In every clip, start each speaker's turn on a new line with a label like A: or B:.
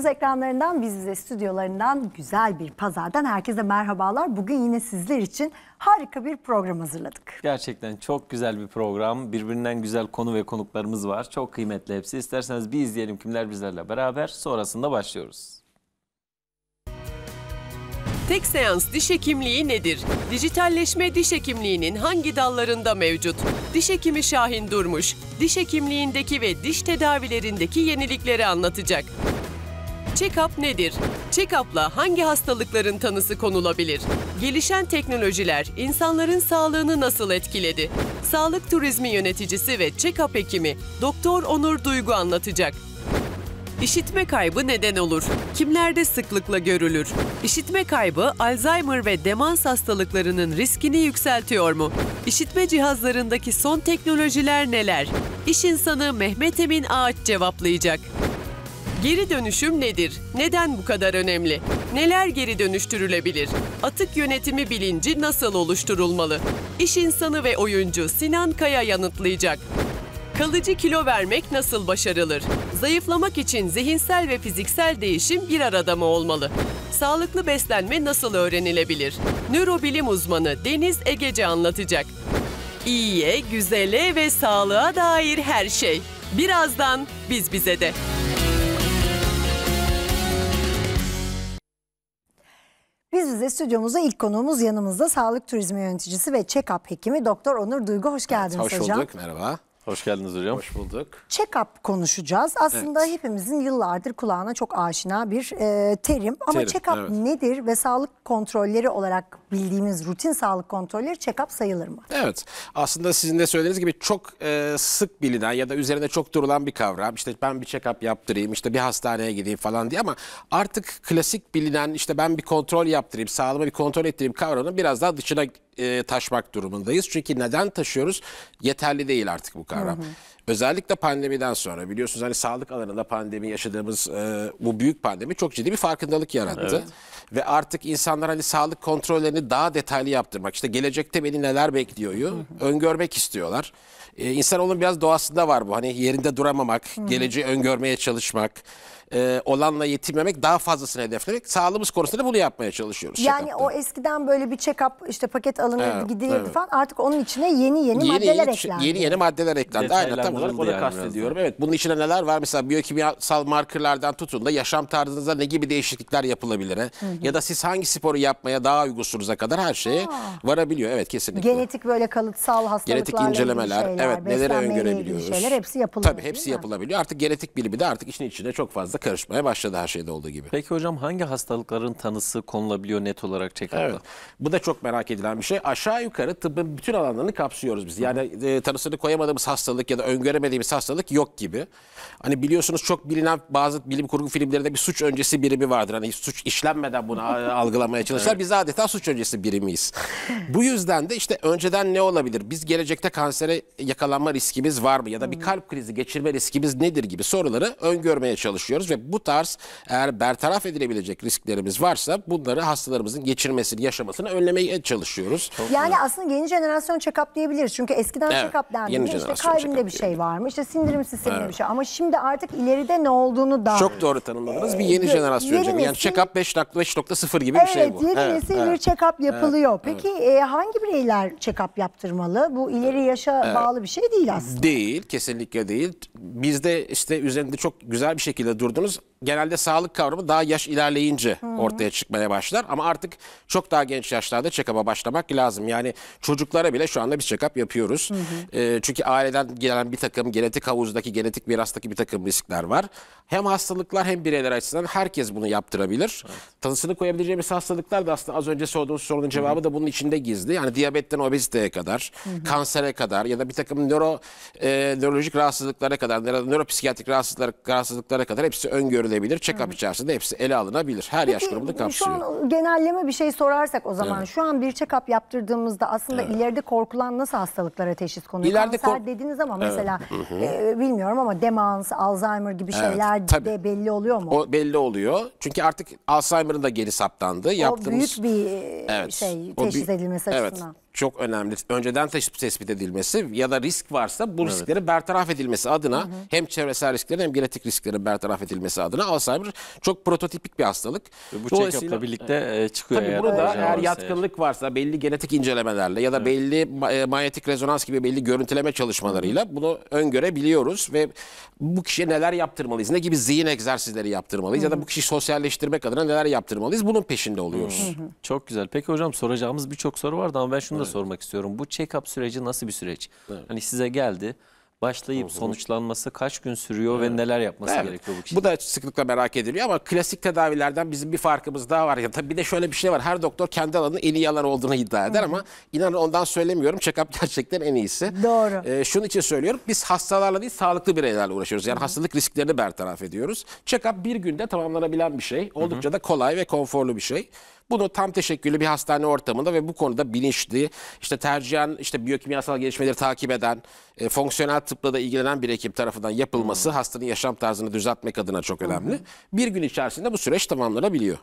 A: News ekranlarından, biz de stüdyolarından güzel bir pazardan herkese merhabalar. Bugün yine sizler için harika bir program hazırladık.
B: Gerçekten çok güzel bir program. Birbirinden güzel konu ve konuklarımız var. Çok kıymetli hepsi. İsterseniz bir izleyelim kimler bizlerle beraber. Sonrasında başlıyoruz.
C: Tek seans diş hekimliği nedir? Dijitalleşme diş hekimliğinin hangi dallarında mevcut? Diş hekimi Şahin Durmuş, diş hekimliğindeki ve diş tedavilerindeki yenilikleri anlatacak. Check-up nedir? Check-up'la hangi hastalıkların tanısı konulabilir? Gelişen teknolojiler insanların sağlığını nasıl etkiledi? Sağlık turizmi yöneticisi ve check-up hekimi Doktor Onur Duygu anlatacak. İşitme kaybı neden olur? Kimlerde sıklıkla görülür? İşitme kaybı Alzheimer ve demans hastalıklarının riskini yükseltiyor mu? İşitme cihazlarındaki son teknolojiler neler? İş insanı Mehmet Emin Ağaç cevaplayacak. Geri dönüşüm nedir? Neden bu kadar önemli? Neler geri dönüştürülebilir? Atık yönetimi bilinci nasıl oluşturulmalı? İş insanı ve oyuncu Sinan Kaya yanıtlayacak. Kalıcı kilo vermek nasıl başarılır? Zayıflamak için zihinsel ve fiziksel değişim bir arada mı olmalı? Sağlıklı beslenme nasıl öğrenilebilir? Nörobilim uzmanı Deniz Egece anlatacak. İyiye, güzele ve sağlığa dair her şey. Birazdan biz bize de.
A: Gözde stüdyomuzda ilk konuğumuz yanımızda sağlık turizmi yöneticisi ve check-up hekimi Doktor Onur Duygu. Hoş geldiniz evet, hoş hocam. Hoş bulduk
D: merhaba. Hoş geldiniz hocam. Hoş bulduk.
A: Check-up konuşacağız. Aslında evet. hepimizin yıllardır kulağına çok aşina bir e, terim. Ama check-up evet. nedir ve sağlık kontrolleri olarak bildiğimiz rutin sağlık kontrolleri check-up sayılır mı?
D: Evet. Aslında sizin de söylediğiniz gibi çok e, sık bilinen ya da üzerinde çok durulan bir kavram. İşte ben bir check-up yaptırayım, işte bir hastaneye gideyim falan diye ama artık klasik bilinen işte ben bir kontrol yaptırayım, sağlığıma bir kontrol ettireyim kavramının biraz daha dışına e, taşmak durumundayız. Çünkü neden taşıyoruz? Yeterli değil artık bu kavram. Hı hı. Özellikle pandemiden sonra biliyorsunuz hani sağlık alanında pandemi yaşadığımız e, bu büyük pandemi çok ciddi bir farkındalık yarattı. Evet. Ve artık insanlar hani sağlık kontrollerini daha detaylı yaptırmak işte gelecekte beni neler bekliyoru, hı öngörmek istiyorlar. E, insanoğlunun biraz doğasında var bu hani yerinde duramamak, hı hı. geleceği öngörmeye çalışmak e, olanla yetinmemek, daha fazlasını hedeflemek. Sağlığımız konusunda da bunu yapmaya çalışıyoruz. Yani
A: o eskiden böyle bir check-up işte paket alınır evet, gidiyordu evet. falan artık onun içine yeni yeni, yeni maddeler yeni, eklendi. Yeni yeni
D: maddeler eklendi. Aynen tam olarak onu yani kastediyorum. Evet bunun içine neler var? Mesela biyokimyasal markerlardan tutun da yaşam tarzınıza ne gibi değişiklikler yapılabilir? Hı hı. Ya da siz hangi sporu yapmaya daha uygunsunuza kadar her şeye Aa. varabiliyor. Evet kesinlikle.
A: Genetik böyle kalıtsal hastalıklarla Genetik incelemeler. Şeyler, evet nelere
D: öngörebiliyoruz. Şeyler hepsi yapılabiliyor. Tabii hepsi yapılabiliyor. Artık genetik bilimi de artık işin içine çok fazla karışmaya başladı her şeyde olduğu gibi. Peki hocam hangi hastalıkların tanısı konulabiliyor net olarak check-up'ta? Evet. Bu da çok merak edilen bir şey. Aşağı yukarı tıbbın bütün alanlarını kapsıyoruz biz. Yani e, tanısını koyamadığımız hastalık ya da öngöremediğimiz hastalık yok gibi. Hani biliyorsunuz çok bilinen bazı bilim kurgu filmlerinde bir suç öncesi birimi vardır. Hani suç işlenmeden bunu algılamaya çalışırlar. Evet. Biz adeta suç öncesi birimiyiz. Bu yüzden de işte önceden ne olabilir? Biz gelecekte kansere yakalanma riskimiz var mı? Ya da bir hmm. kalp krizi geçirme riskimiz nedir gibi soruları öngörmeye çalışıyoruz ve bu tarz eğer bertaraf edilebilecek risklerimiz varsa bunları hastalarımızın geçirmesini, yaşamasını önlemeye çalışıyoruz. Yani Hı.
A: aslında yeni jenerasyonu check-up diyebiliriz. Çünkü eskiden evet, check-up dendiğinde işte kalbinde bir şey var mı? İşte sindirim sisteminde evet. bir şey. Ama şimdi artık ileride ne olduğunu da... Çok doğru
D: tanımladınız. bir yeni jenerasyon. Yeni nesil... Yani check-up 5.0 gibi evet, bir şey bu. Yeni evet, yeni nesil bir check-up yapılıyor. Evet, Peki
A: evet. E, hangi bireyler check-up yaptırmalı? Bu ileri yaşa evet. bağlı bir şey değil aslında.
D: Değil. Kesinlikle değil. Bizde işte üzerinde çok güzel bir şekilde durdu oldunuz genelde sağlık kavramı daha yaş ilerleyince hmm. ortaya çıkmaya başlar. Ama artık çok daha genç yaşlarda check-up'a başlamak lazım. Yani çocuklara bile şu anda biz check-up yapıyoruz. Hmm. E, çünkü aileden gelen bir takım genetik havuzdaki genetik mirastaki bir takım riskler var. Hem hastalıklar hem bireyler açısından herkes bunu yaptırabilir. Evet. Tanısını koyabileceğimiz hastalıklar da aslında az önce sorduğunuz sorunun cevabı hmm. da bunun içinde gizli. Yani diyabetten obeziteye kadar, hmm. kansere kadar ya da bir takım nöro e, nörolojik rahatsızlıklara kadar, nöropsikiyatrik rahatsızlıklara, rahatsızlıklara kadar hepsi öngörülebilir edilebilir. Check-up içerisinde hepsi ele alınabilir. Her Peki, yaş grubunu kapsıyor. Şu
A: an genelleme bir şey sorarsak o zaman. Evet. Şu an bir check-up yaptırdığımızda aslında evet. ileride korkulan nasıl hastalıklara teşhis konuyor? İleride Kanser dediniz ama evet. mesela e, bilmiyorum ama demans, Alzheimer gibi şeyler evet, tabii. de belli oluyor mu?
D: O belli oluyor. Çünkü artık Alzheimer'ın da geri saptandı. O Yaptığımız...
A: büyük bir e, evet. şey teşhis o büyük... edilmesi açısından.
D: Evet çok önemli. Önceden tespit edilmesi ya da risk varsa bu evet. riskleri bertaraf edilmesi adına hı hı. hem çevresel risklerin hem genetik risklerin bertaraf edilmesi adına Alzheimer çok prototipik bir hastalık. bu check-up'la birlikte e, evet. çıkıyor. Tabii eğer burada eğer yatkınlık eğer. varsa belli genetik incelemelerle ya da evet. belli e, manyetik rezonans gibi belli görüntüleme çalışmalarıyla bunu öngörebiliyoruz ve bu kişiye neler yaptırmalıyız? Ne gibi zihin egzersizleri yaptırmalıyız hı. ya da bu kişiyi sosyalleştirmek adına neler yaptırmalıyız? Bunun peşinde oluyoruz. Hı hı. Çok güzel. Peki hocam soracağımız birçok soru vardı ama ben şunu da evet.
B: sormak istiyorum. Bu check-up süreci nasıl bir süreç? Evet. Hani size geldi başlayıp Hı-hı. sonuçlanması
D: kaç gün sürüyor evet. ve neler yapması evet. gerekiyor bu kişinin? Bu da sıklıkla merak ediliyor ama klasik tedavilerden bizim bir farkımız daha var. Ya tabii bir de şöyle bir şey var. Her doktor kendi alanının en iyi alan olduğunu iddia eder Hı-hı. ama inanın ondan söylemiyorum. Check-up gerçekten en iyisi. Doğru. Ee, şunun için söylüyorum. Biz hastalarla değil sağlıklı bireylerle uğraşıyoruz. Yani Hı-hı. hastalık risklerini bertaraf ediyoruz. Check-up bir günde tamamlanabilen bir şey. Oldukça Hı-hı. da kolay ve konforlu bir şey. Bunu tam teşekküllü bir hastane ortamında ve bu konuda bilinçli, işte tercihen işte biyokimyasal gelişmeleri takip eden, e, fonksiyonel tıpla da ilgilenen bir ekip tarafından yapılması hmm. hastanın yaşam tarzını düzeltmek adına çok önemli. Bir gün içerisinde bu süreç tamamlanabiliyor.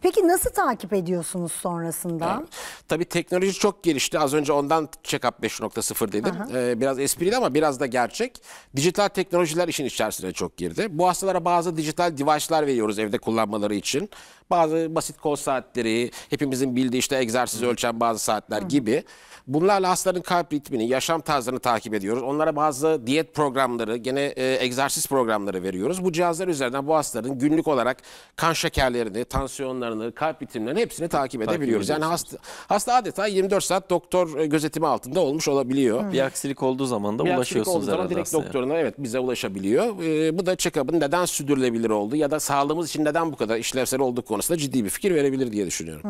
A: Peki nasıl takip ediyorsunuz sonrasında?
D: Evet. Tabii teknoloji çok gelişti. Az önce ondan check-up 5.0 dedim. Aha. Ee, biraz esprili ama biraz da gerçek. Dijital teknolojiler işin içerisine çok girdi. Bu hastalara bazı dijital device'lar veriyoruz evde kullanmaları için. Bazı basit kol saatleri, hepimizin bildiği işte egzersiz ölçen bazı saatler Hı. gibi. Bunlarla hastaların kalp ritmini, yaşam tarzını takip ediyoruz. Onlara bazı diyet programları, gene e, egzersiz programları veriyoruz. Bu cihazlar üzerinden bu hastaların günlük olarak kan şekerlerini, tansiyonlarını, kalp ritimlerini hepsini takip edebiliyoruz. yani hasta, hasta adeta 24 saat doktor e, gözetimi altında olmuş olabiliyor. Hmm. Bir aksilik olduğu zaman da ulaşıyorsunuz herhalde. Direkt hastaya. doktoruna evet bize ulaşabiliyor. Ee, bu da check-up'ın neden sürdürülebilir oldu ya da sağlığımız için neden bu kadar işlevsel olduğu konusunda ciddi bir fikir verebilir diye düşünüyorum.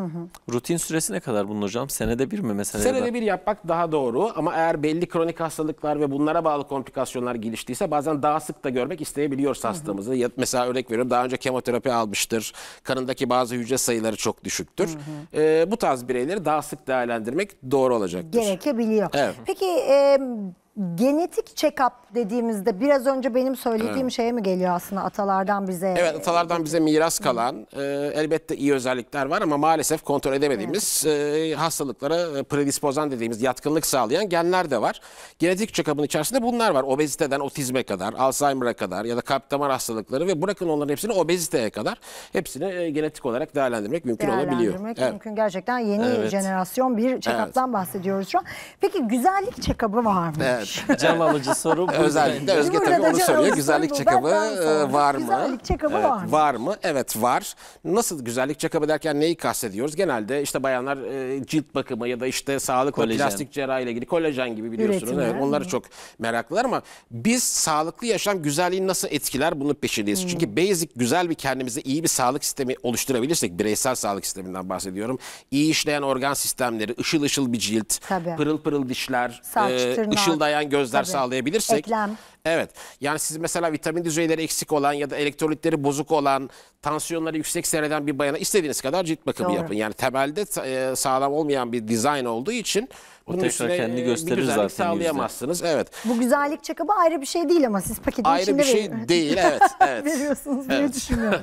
D: Hı Rutin süresi ne kadar bunun hocam?
B: Senede bir mi mesela? Senede
D: bir yapmak daha doğru ama eğer belli kronik hastalıklar ve bunlara bağlı komplikasyonlar geliştiyse bazen daha sık da görmek isteyebiliyoruz hastamızı. Hı hı. Mesela örnek veriyorum daha önce kemoterapi almıştır, kanındaki bazı hücre sayıları çok düşüktür. Hı hı. E, bu tarz bireyleri daha sık değerlendirmek doğru olacaktır.
A: Gerekebiliyor. Evet. Peki... E, genetik check-up dediğimizde biraz önce benim söylediğim evet. şeye mi geliyor aslında atalardan bize? Evet
D: atalardan bize miras kalan e, elbette iyi özellikler var ama maalesef kontrol edemediğimiz evet. e, hastalıklara e, predispozan dediğimiz yatkınlık sağlayan genler de var. Genetik check-up'ın içerisinde bunlar var. Obeziteden otizme kadar, Alzheimer'a kadar ya da kalp damar hastalıkları ve bırakın onların hepsini obeziteye kadar hepsini e, genetik olarak değerlendirmek mümkün değerlendirmek olabiliyor. Değerlendirmek mümkün.
A: Evet. Gerçekten yeni evet. jenerasyon bir check-up'tan evet. bahsediyoruz şu an. Peki güzellik check-up'ı var mı? Evet
D: evet. Can alıcı soru bu. Özellikle Özge tabii onu soruyor. Güzellik check-up'ı e, var mı? Güzellik check-up'ı evet. var mı? Var mı? Evet var. Nasıl güzellik check-up'ı derken neyi kastediyoruz? Genelde işte bayanlar e, cilt bakımı ya da işte sağlık kolajen. plastik cerrahi ile ilgili kolajen gibi biliyorsunuz. Üretimler, evet, onları çok meraklılar ama biz sağlıklı yaşam güzelliği nasıl etkiler bunu peşindeyiz. Hmm. Çünkü basic güzel bir kendimize iyi bir sağlık sistemi oluşturabilirsek bireysel sağlık sisteminden bahsediyorum. İyi işleyen organ sistemleri, ışıl ışıl bir cilt, tabii. pırıl pırıl dişler, Saç, e, ışıl ışıldayan sağlayan gözler Tabii. sağlayabilirsek. Eklem. Evet. Yani siz mesela vitamin düzeyleri eksik olan ya da elektrolitleri bozuk olan, tansiyonları yüksek seyreden bir bayana istediğiniz kadar cilt bakımı Doğru. yapın. Yani temelde e, sağlam olmayan bir dizayn olduğu için o bunun tekrar kendi e, gösterir bir zaten sağlayamazsınız. Yüzde. Evet.
A: Bu güzellik çakabı ayrı bir şey değil ama siz paketin ayrı içinde Ayrı bir şey değil evet. evet. Veriyorsunuz evet. diye düşünüyorum.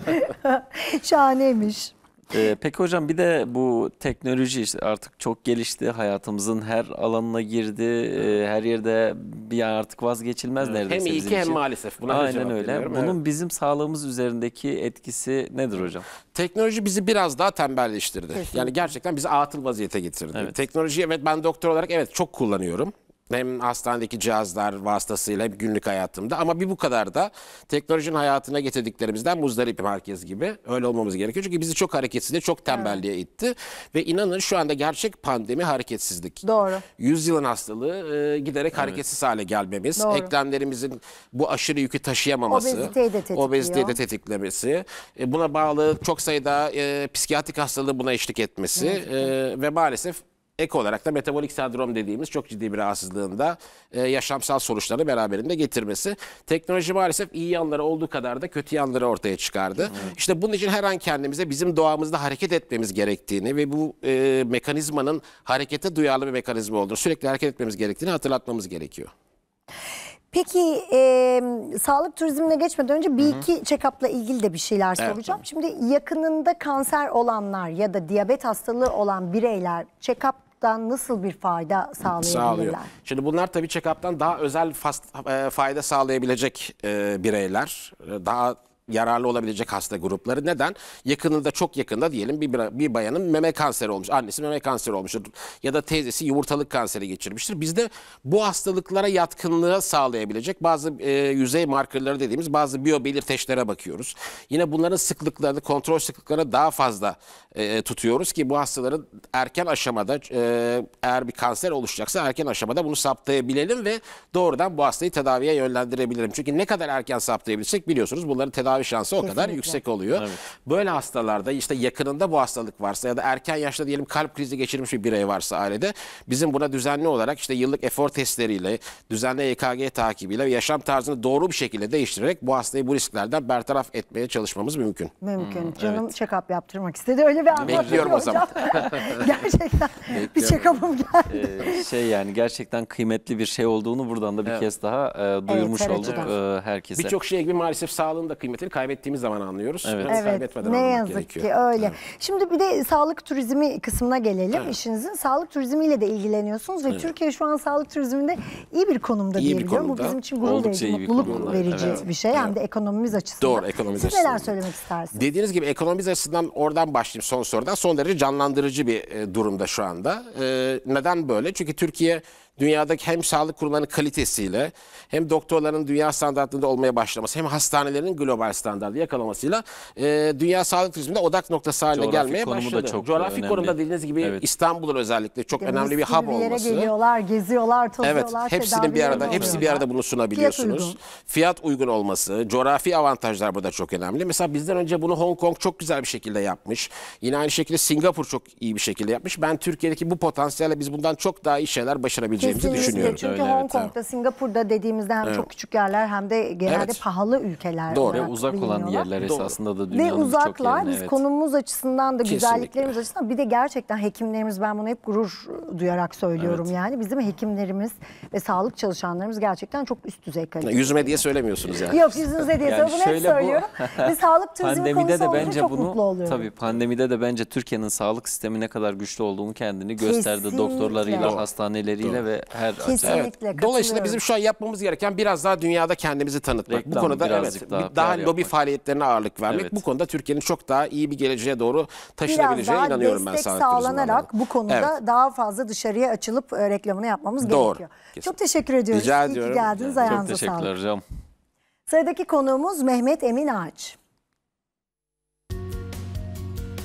A: Şahaneymiş.
B: Ee, peki hocam bir de bu teknoloji işte artık çok gelişti. Hayatımızın her alanına girdi. Ee, her yerde bir artık vazgeçilmez evet. neredeyse. Hem iyi ki hem maalesef. Buna Aynen öyle. Bunun evet.
D: bizim sağlığımız üzerindeki etkisi nedir hocam? Teknoloji bizi biraz daha tembelleştirdi. Kesinlikle. Yani gerçekten bizi atıl vaziyete getirdi. Evet. Teknolojiyi evet ben doktor olarak evet çok kullanıyorum hem hastanedeki cihazlar vasıtasıyla hem günlük hayatımda ama bir bu kadar da teknolojinin hayatına getirdiklerimizden muzdarip merkez gibi. Öyle olmamız gerekiyor. Çünkü bizi çok hareketsizliğe, çok tembelliğe evet. itti. Ve inanın şu anda gerçek pandemi hareketsizlik. Doğru. Yüzyılın hastalığı e, giderek evet. hareketsiz hale gelmemiz. Doğru. Eklemlerimizin bu aşırı yükü taşıyamaması. Obeziteyi de tetikliyor. Obeziteyi de tetiklemesi. E, buna bağlı çok sayıda e, psikiyatrik hastalığı buna eşlik etmesi. Evet. E, ve maalesef ek olarak da metabolik sendrom dediğimiz çok ciddi bir rahatsızlığında e, yaşamsal sonuçları beraberinde getirmesi. Teknoloji maalesef iyi yanları olduğu kadar da kötü yanları ortaya çıkardı. Evet. İşte bunun için her an kendimize bizim doğamızda hareket etmemiz gerektiğini ve bu e, mekanizmanın harekete duyarlı bir mekanizma olduğunu, sürekli hareket etmemiz gerektiğini hatırlatmamız gerekiyor.
A: Peki e, sağlık turizmine geçmeden önce bir Hı -hı. iki check-up'la ilgili de bir şeyler evet, soracağım. Tabii. Şimdi yakınında kanser olanlar ya da diyabet hastalığı olan bireyler check-up check-up'tan nasıl bir fayda sağlayabilirler? Sağlıyor.
D: Şimdi bunlar tabii check-up'tan daha özel fast, e, fayda sağlayabilecek e, bireyler. Daha yararlı olabilecek hasta grupları. Neden? Yakınında çok yakında diyelim bir, bir bayanın meme kanseri olmuş. Annesi meme kanseri olmuştur. Ya da teyzesi yumurtalık kanseri geçirmiştir. Bizde bu hastalıklara yatkınlığı sağlayabilecek bazı e, yüzey markerları dediğimiz bazı biyo belirteçlere bakıyoruz. Yine bunların sıklıklarını, kontrol sıklıklarını daha fazla e, tutuyoruz ki bu hastaların erken aşamada e, eğer bir kanser oluşacaksa erken aşamada bunu saptayabilelim ve doğrudan bu hastayı tedaviye yönlendirebilirim. Çünkü ne kadar erken saptayabilirsek biliyorsunuz bunların tedavi tedavi şansı o kadar yüksek oluyor. Evet. Böyle hastalarda işte yakınında bu hastalık varsa ya da erken yaşta diyelim kalp krizi geçirmiş bir birey varsa ailede bizim buna düzenli olarak işte yıllık efor testleriyle, düzenli EKG takibiyle ve yaşam tarzını doğru bir şekilde değiştirerek bu hastayı bu risklerden bertaraf etmeye çalışmamız mümkün.
A: Mümkün. Hmm, Canım evet. check-up yaptırmak istedi. Öyle bir anlatıyor Bekliyorum o zaman. gerçekten Bekliyorum. bir check-up'ım geldi. Ee,
B: şey yani gerçekten kıymetli bir şey olduğunu buradan da bir evet. kez daha e, duyurmuş evet, olduk e, herkese. Birçok
D: şey gibi maalesef sağlığın da kıymetli kaybettiğimiz zaman anlıyoruz. Evet. Biraz evet. Kaybetmeden ne yazık gerekiyor. ki
A: öyle. Evet. Şimdi bir de sağlık turizmi kısmına gelelim evet. işinizin. Sağlık turizmiyle de ilgileniyorsunuz ve evet. Türkiye şu an sağlık turizminde iyi bir konumda iyi diyebiliyorum. Bu bizim için gurur verici, mutluluk konumda. verici evet. bir şey. Evet. Hem de ekonomimiz açısından.
D: Doğru ekonomimiz Siz açısından. neler
A: söylemek istersiniz?
D: Dediğiniz gibi ekonomimiz açısından oradan başlayayım son sorudan. Son derece canlandırıcı bir e, durumda şu anda. Ee, neden böyle? Çünkü Türkiye dünyadaki hem sağlık kurumlarının kalitesiyle hem doktorların dünya standartlarında olmaya başlaması hem hastanelerin global standartı yakalamasıyla e, dünya sağlık turizminde odak noktası haline Coğrafi gelmeye başladı. Çok Coğrafi önemli. konumda dediğiniz gibi evet. İstanbul'un özellikle çok Deniz önemli bir hub bir yere olması. geliyorlar,
A: geziyorlar, tozuyorlar. Evet, hepsinin bir arada, hepsi bir arada
D: bunu sunabiliyorsunuz. Fiyat uygun. Fiyat uygun olması, coğrafi avantajlar burada çok önemli. Mesela bizden önce bunu Hong Kong çok güzel bir şekilde yapmış. Yine aynı şekilde Singapur çok iyi bir şekilde yapmış. Ben Türkiye'deki bu potansiyelle biz bundan çok daha iyi şeyler başarabiliriz yapabileceğimizi Kesinlikle. düşünüyorum. Çünkü Öyle, Hong evet, Kong'da,
A: Singapur'da dediğimizde hem evet. çok küçük yerler hem de genelde evet. pahalı ülkeler. Doğru, uzak olan yerler Doğru. esasında da dünyanın Ve uzaklar yerine, biz evet. konumumuz açısından da Kesinlikle. güzelliklerimiz açısından bir de gerçekten hekimlerimiz ben bunu hep gurur duyarak söylüyorum evet. yani. Bizim hekimlerimiz ve sağlık çalışanlarımız gerçekten çok üst düzey kaliteli.
D: Yüzüme diye söylemiyorsunuz yani. Yok
A: yüzünüze diye yani bunu hep söylüyorum. Bu... ve sağlık turizmi konusu de bence çok bunu, mutlu
B: oluyorum. Tabii pandemide de bence Türkiye'nin sağlık sistemi ne kadar güçlü olduğunu kendini gösterdi. Kesinlikle. Doktorlarıyla, Doğru.
D: hastaneleriyle Doğru. ve ve her açıdan. Evet. Dolayısıyla bizim şu an yapmamız gereken biraz daha dünyada kendimizi tanıtmak. Reklam, bu konuda evet daha, daha, lobi faaliyetlerine ağırlık vermek. Evet. Bu konuda Türkiye'nin çok daha iyi bir geleceğe doğru taşınabileceğine inanıyorum ben sanat sağlanarak
A: bu konuda evet. daha fazla dışarıya açılıp e, reklamını yapmamız doğru. gerekiyor. Kesin. Çok teşekkür ediyoruz. Rica ediyorum. İyi ki geldiniz. Ayağınıza sağlık. Çok teşekkürler hocam. Sıradaki konuğumuz Mehmet Emin Ağaç.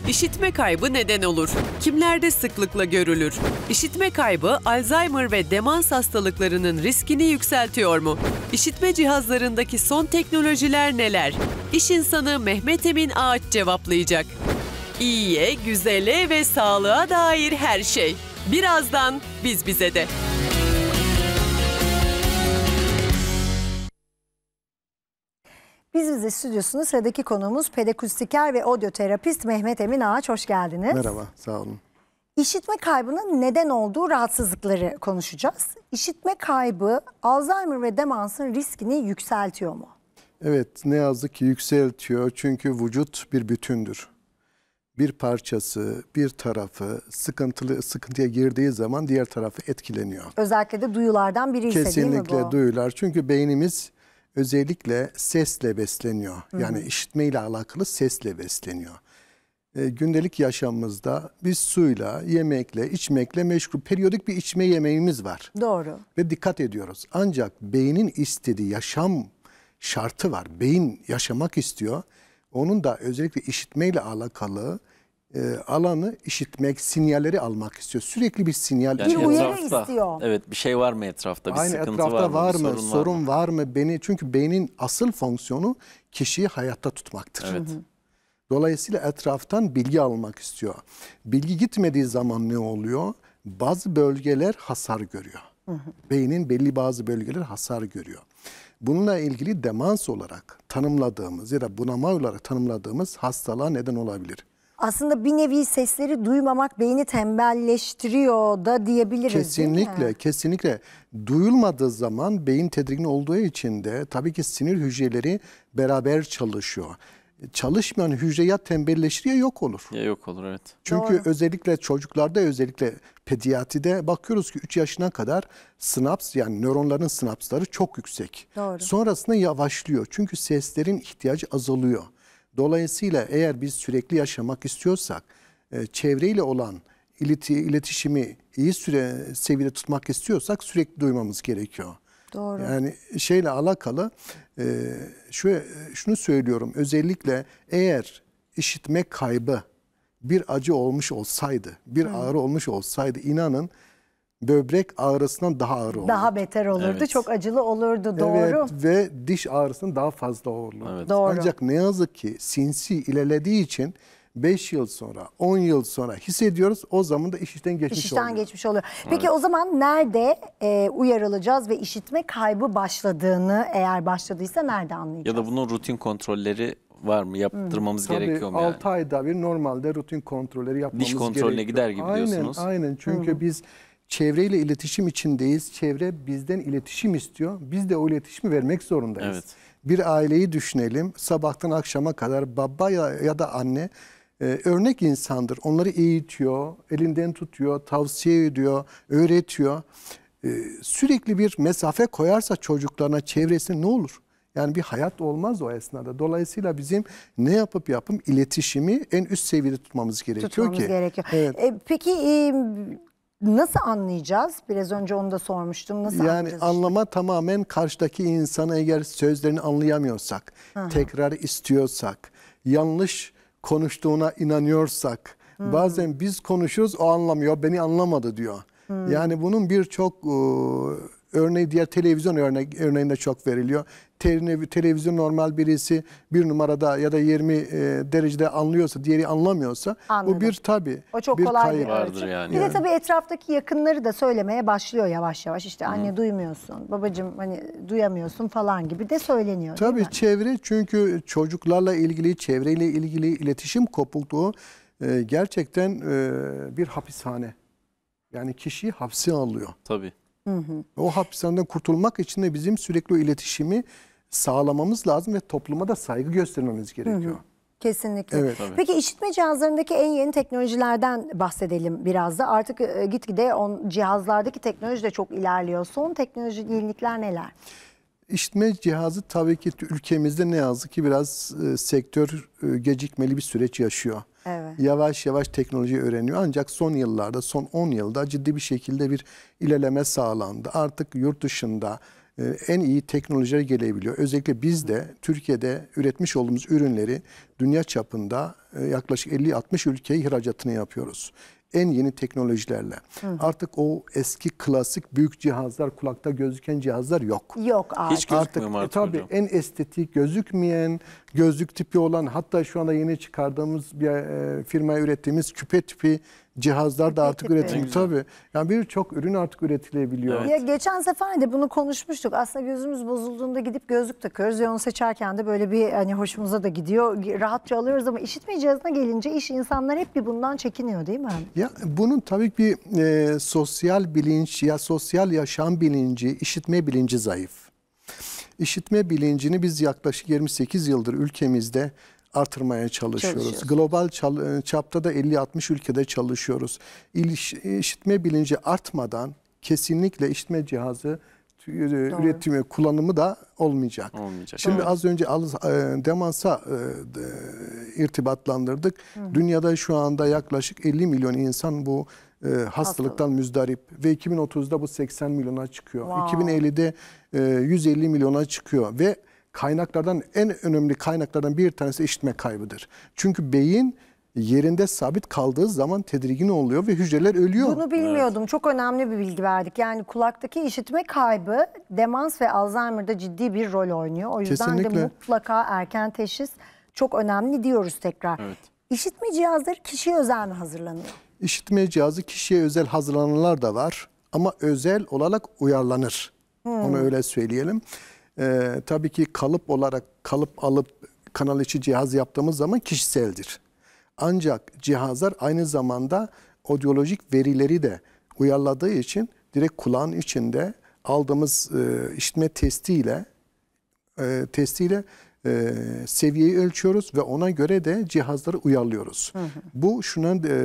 C: İşitme kaybı neden olur. Kimlerde sıklıkla görülür? İşitme kaybı Alzheimer ve demans hastalıklarının riskini yükseltiyor mu? İşitme cihazlarındaki son teknolojiler neler? İş insanı Mehmet Emin Ağaç cevaplayacak. İyiye, güzele ve sağlığa dair her şey. Birazdan biz bize de.
A: Biz bize stüdyosunda sıradaki konuğumuz pedaküstiker ve odyoterapist Mehmet Emin Ağaç. Hoş geldiniz. Merhaba, sağ olun. İşitme kaybının neden olduğu rahatsızlıkları konuşacağız. İşitme kaybı Alzheimer ve demansın riskini yükseltiyor
E: mu? Evet, ne yazık ki yükseltiyor çünkü vücut bir bütündür. Bir parçası, bir tarafı sıkıntılı sıkıntıya girdiği zaman diğer tarafı etkileniyor.
A: Özellikle de duyulardan biri ise değil mi bu? Kesinlikle
E: duyular. Çünkü beynimiz özellikle sesle besleniyor. Yani Hı-hı. işitme alakalı sesle besleniyor. E, gündelik yaşamımızda biz suyla, yemekle, içmekle meşgul. Periyodik bir içme yemeğimiz var. Doğru. Ve dikkat ediyoruz. Ancak beynin istediği yaşam şartı var. Beyin yaşamak istiyor. Onun da özellikle işitmeyle alakalı e, alanı işitmek, sinyalleri almak istiyor. Sürekli bir sinyal. Yani bir uyarı istiyor.
B: Evet bir şey var mı etrafta? Bir Aynı sıkıntı etrafta var mı? Var mı? Sorun, sorun
E: var, mı? var mı? Beni çünkü beynin asıl fonksiyonu kişiyi hayatta tutmaktır. Evet. Dolayısıyla etraftan bilgi almak istiyor. Bilgi gitmediği zaman ne oluyor? Bazı bölgeler hasar görüyor. Hı hı. Beynin belli bazı bölgeleri hasar görüyor. Bununla ilgili demans olarak tanımladığımız ya da bunama olarak tanımladığımız hastalığa neden olabilir
A: aslında bir nevi sesleri duymamak beyni tembelleştiriyor da diyebiliriz Kesinlikle,
E: kesinlikle. Duyulmadığı zaman beyin tedirgin olduğu için de tabii ki sinir hücreleri beraber çalışıyor. Çalışmayan hücre ya tembelleşir ya yok olur. Ya yok olur evet. Çünkü Doğru. özellikle çocuklarda özellikle pediatride bakıyoruz ki 3 yaşına kadar sinaps yani nöronların sinapsları çok yüksek. Doğru. Sonrasında yavaşlıyor. Çünkü seslerin ihtiyacı azalıyor. Dolayısıyla eğer biz sürekli yaşamak istiyorsak e, çevreyle olan iletişimi iyi süre seviyede tutmak istiyorsak sürekli duymamız gerekiyor.
A: Doğru. Yani
E: şeyle alakalı e, şu e, şunu söylüyorum özellikle eğer işitme kaybı bir acı olmuş olsaydı, bir Hı. ağrı olmuş olsaydı inanın böbrek ağrısından daha ağır olurdu.
A: Daha beter olurdu. Evet. Çok acılı olurdu. Doğru.
E: Evet, ve diş ağrısından daha fazla olurdu. Evet. Doğru. Ancak ne yazık ki sinsi ilerlediği için 5 yıl sonra, 10 yıl sonra hissediyoruz. O zaman da işitten geçmiş iş işten oluyor.
A: geçmiş oluyor. Peki evet. o zaman nerede e, uyarılacağız ve işitme kaybı başladığını eğer başladıysa nerede anlayacağız?
B: Ya da bunun rutin kontrolleri var mı? Yaptırmamız hmm. gerekiyor mu yani?
E: 6 ayda bir normalde rutin kontrolleri yapmamız gerekiyor. Diş kontrolüne gerekiyor. gider gibi aynen, diyorsunuz. Aynen aynen çünkü hmm. biz çevreyle iletişim içindeyiz. Çevre bizden iletişim istiyor. Biz de o iletişimi vermek zorundayız. Evet. Bir aileyi düşünelim. Sabahtan akşama kadar baba ya, ya da anne e, örnek insandır. Onları eğitiyor, elinden tutuyor, tavsiye ediyor, öğretiyor. E, sürekli bir mesafe koyarsa çocuklarına çevresine ne olur? Yani bir hayat olmaz o esnada. Dolayısıyla bizim ne yapıp yapım iletişimi en üst seviyede tutmamız gerekiyor tutmamız ki. Gerekiyor. Evet.
A: E, peki e, Nasıl anlayacağız? Biraz önce onu da sormuştum. Nasıl yani anlayacağız?
E: anlama tamamen karşıdaki insanı eğer sözlerini anlayamıyorsak, Aha. tekrar istiyorsak, yanlış konuştuğuna inanıyorsak, bazen biz konuşuyoruz o anlamıyor, beni anlamadı diyor. Yani bunun birçok ıı, Örneği diğer televizyon örnek, örneğinde çok veriliyor. televizyon normal birisi bir numarada ya da 20 e, derecede anlıyorsa, diğeri anlamıyorsa Anladım. bu bir tabi O çok bir kolay bir vardır yani. Bir de tabii
A: etraftaki yakınları da söylemeye başlıyor yavaş yavaş. İşte anne Hı. duymuyorsun, babacığım hani duyamıyorsun falan gibi de söyleniyor. Tabii
E: çevre çünkü çocuklarla ilgili, çevreyle ilgili iletişim kopukluğu e, gerçekten e, bir hapishane. Yani kişiyi hapse alıyor. Tabii. Hı hı. O hapishaneden kurtulmak için de bizim sürekli o iletişimi sağlamamız lazım ve topluma da saygı göstermemiz gerekiyor. Hı hı.
A: Kesinlikle. Evet, Peki işitme cihazlarındaki en yeni teknolojilerden bahsedelim biraz da. Artık e, gitgide on, cihazlardaki teknoloji de çok ilerliyor. Son teknoloji yenilikler neler?
E: İşitme cihazı tabii ki ülkemizde ne yazık ki biraz e, sektör e, gecikmeli bir süreç yaşıyor. Evet yavaş yavaş teknoloji öğreniyor. Ancak son yıllarda, son 10 yılda ciddi bir şekilde bir ilerleme sağlandı. Artık yurt dışında e, en iyi teknolojiler gelebiliyor. Özellikle biz de Türkiye'de üretmiş olduğumuz ürünleri dünya çapında e, yaklaşık 50-60 ülkeye ihracatını yapıyoruz en yeni teknolojilerle. Hı. Artık o eski klasik büyük cihazlar, kulakta gözüken cihazlar yok.
A: Yok artık. Hiç artık, artık e, tabii hocam.
E: en estetik gözükmeyen, gözlük tipi olan hatta şu anda yeni çıkardığımız bir e, firma ürettiğimiz küpe tipi cihazlar da artık üretiliyor tabii. Yani birçok ürün artık üretilebiliyor. Evet. Ya
A: geçen sefer de bunu konuşmuştuk. Aslında gözümüz bozulduğunda gidip gözlük takıyoruz ve onu seçerken de böyle bir hani hoşumuza da gidiyor. Rahatça alıyoruz ama işitme cihazına gelince iş insanlar hep bir bundan çekiniyor değil mi?
E: Ya bunun tabii bir e, sosyal bilinç ya sosyal yaşam bilinci, işitme bilinci zayıf. İşitme bilincini biz yaklaşık 28 yıldır ülkemizde artırmaya çalışıyoruz. Global e, çapta da 50-60 ülkede çalışıyoruz. İşitme bilinci artmadan kesinlikle işitme cihazı e, Doğru. üretimi, kullanımı da olmayacak. olmayacak. Şimdi evet. az önce e, demansa irtibatlandırdık. Hı. Dünyada şu anda yaklaşık 50 milyon insan bu hastalıktan Hastalık. müzdarip ve 2030'da bu 80 milyona çıkıyor. Wow. 2050'de 150 milyona çıkıyor ve kaynaklardan en önemli kaynaklardan bir tanesi işitme kaybıdır. Çünkü beyin yerinde sabit kaldığı zaman tedirgin oluyor ve hücreler ölüyor. Bunu bilmiyordum.
A: Evet. Çok önemli bir bilgi verdik. Yani kulaktaki işitme kaybı demans ve Alzheimer'da ciddi bir rol oynuyor. O yüzden Kesinlikle. de mutlaka erken teşhis çok önemli diyoruz tekrar. Evet. İşitme cihazları kişiye özel mi hazırlanıyor?
E: İşitme cihazı kişiye özel hazırlananlar da var ama özel olarak uyarlanır. Hmm. Onu öyle söyleyelim e, tabii ki kalıp olarak kalıp alıp kanal içi cihaz yaptığımız zaman kişiseldir. Ancak cihazlar aynı zamanda odyolojik verileri de uyarladığı için direkt kulağın içinde aldığımız e, işitme testiyle e, testiyle e, seviyeyi ölçüyoruz ve ona göre de cihazları uyarlıyoruz. Hı hı. Bu şuna e,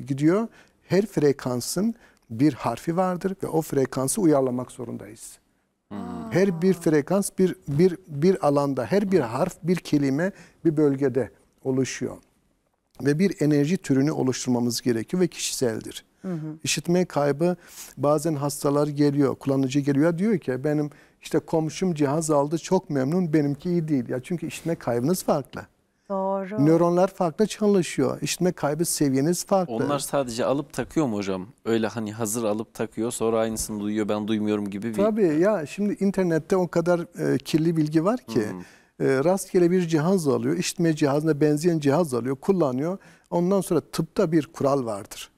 E: gidiyor. Her frekansın bir harfi vardır ve o frekansı uyarlamak zorundayız. Her bir frekans bir, bir, bir alanda, her bir harf, bir kelime bir bölgede oluşuyor. Ve bir enerji türünü oluşturmamız gerekiyor ve kişiseldir. Hı hı. İşitme kaybı bazen hastalar geliyor, kullanıcı geliyor diyor ki benim işte komşum cihaz aldı çok memnun benimki iyi değil. ya Çünkü işitme kaybınız farklı. Doğru. Nöronlar farklı çalışıyor. İşitme kaybı seviyeniz farklı. Onlar
B: sadece alıp takıyor mu hocam? Öyle hani hazır alıp takıyor sonra aynısını duyuyor ben duymuyorum gibi bir... Tabii
E: ya şimdi internette o kadar e, kirli bilgi var ki... Hmm. E, rastgele bir cihaz alıyor, işitme cihazına benzeyen cihaz alıyor, kullanıyor. Ondan sonra tıpta bir kural vardır.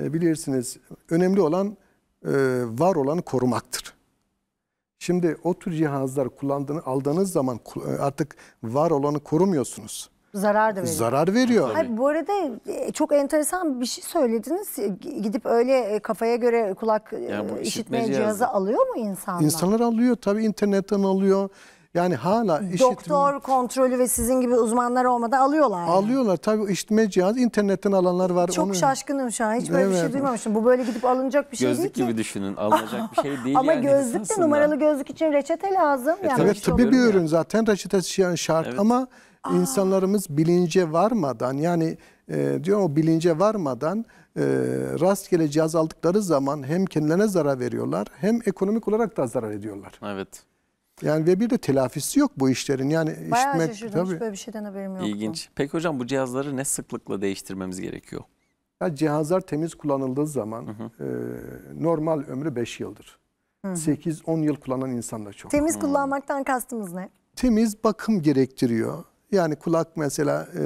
E: E, bilirsiniz önemli olan e, var olanı korumaktır. Şimdi o tür cihazlar kullandığını aldığınız zaman e, artık var olanı korumuyorsunuz.
A: Zarar da veriyor. Zarar veriyor. Hayır, bu arada e, çok enteresan bir şey söylediniz. E, gidip öyle kafaya göre kulak
E: yani işitme, işitme cihazı
A: alıyor mu insanlar? İnsanlar
E: alıyor tabii internetten alıyor. Yani hala işitme...
A: Doktor kontrolü ve sizin gibi uzmanlar olmadan alıyorlar. Yani.
E: Alıyorlar tabii işitme cihaz internetten alanlar var. Çok
A: onu... şaşkınım şu an hiç böyle evet. bir şey duymamıştım. Bu böyle gidip alınacak bir şey değil ki. Gözlük
E: gibi düşünün alınacak
C: bir şey değil. Ama yani gözlük de
A: numaralı gözlük için reçete lazım. E, yani evet tabii bir
E: ürün ya. zaten reçetesi şey, yani şart evet. ama Aa. insanlarımız bilince varmadan yani e, diyor o bilince varmadan e, rastgele cihaz aldıkları zaman hem kendilerine zarar veriyorlar hem ekonomik olarak da zarar ediyorlar. Evet. Yani ve bir de telafisi yok bu işlerin. Yani Bayağı işitmek, şaşırdım. Tabii. Hiç
A: böyle bir şeyden haberim yoktu.
B: İlginç. Peki hocam bu cihazları ne sıklıkla değiştirmemiz gerekiyor?
E: Ya cihazlar temiz kullanıldığı zaman hı hı. E, normal ömrü 5 yıldır. 8-10 yıl kullanan insan da çok. Temiz
A: kullanmaktan kastımız ne?
E: Temiz bakım gerektiriyor. Yani kulak mesela e,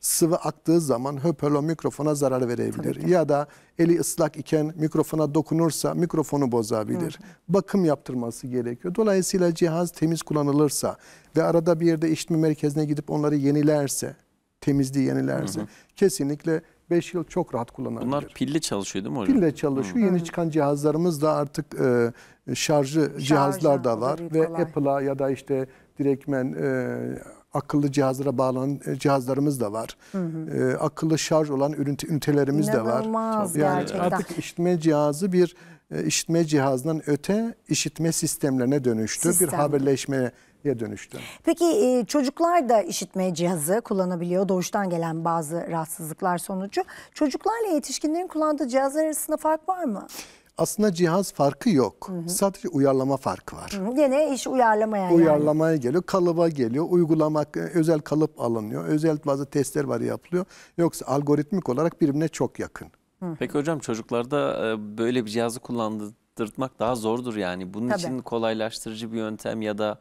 E: sıvı aktığı zaman hoparlör mikrofona zarar verebilir. Ya da eli ıslak iken mikrofona dokunursa mikrofonu bozabilir. Hı. Bakım yaptırması gerekiyor. Dolayısıyla cihaz temiz kullanılırsa ve arada bir yerde işitme merkezine gidip onları yenilerse, temizliği yenilerse hı hı. kesinlikle 5 yıl çok rahat kullanabilir.
B: Bunlar pilli çalışıyor değil mi hocam? Pille çalışıyor. Hı. Yeni
E: çıkan cihazlarımız da artık e, şarjı Şarjı, cihazlar da var. Ve Apple'a ya da işte direktmen e, akıllı cihazlara bağlanan e, cihazlarımız da var. Hı hı. E, akıllı şarj olan ürünte, ünitelerimiz İnanılmaz de var. Tabii. Yani gerçekten. artık işitme cihazı bir e, işitme cihazından öte işitme sistemlerine dönüştü. Sistem. Bir haberleşmeye dönüştü.
A: Peki e, çocuklar da işitme cihazı kullanabiliyor doğuştan gelen bazı rahatsızlıklar sonucu. Çocuklarla yetişkinlerin kullandığı cihazlar arasında fark var mı?
E: Aslında cihaz farkı yok. Hı hı. Sadece uyarlama farkı var.
A: Hı hı. Gene iş uyarlamaya geliyor. Uyarlamaya
E: yani. geliyor, kalıba geliyor. Uygulamak, e, özel kalıp alınıyor. Özel bazı testler var yapılıyor. Yoksa algoritmik olarak birbirine çok yakın.
B: Hı hı. Peki hocam çocuklarda e, böyle bir cihazı kullandırtmak daha zordur yani. Bunun Tabii. için kolaylaştırıcı bir yöntem ya da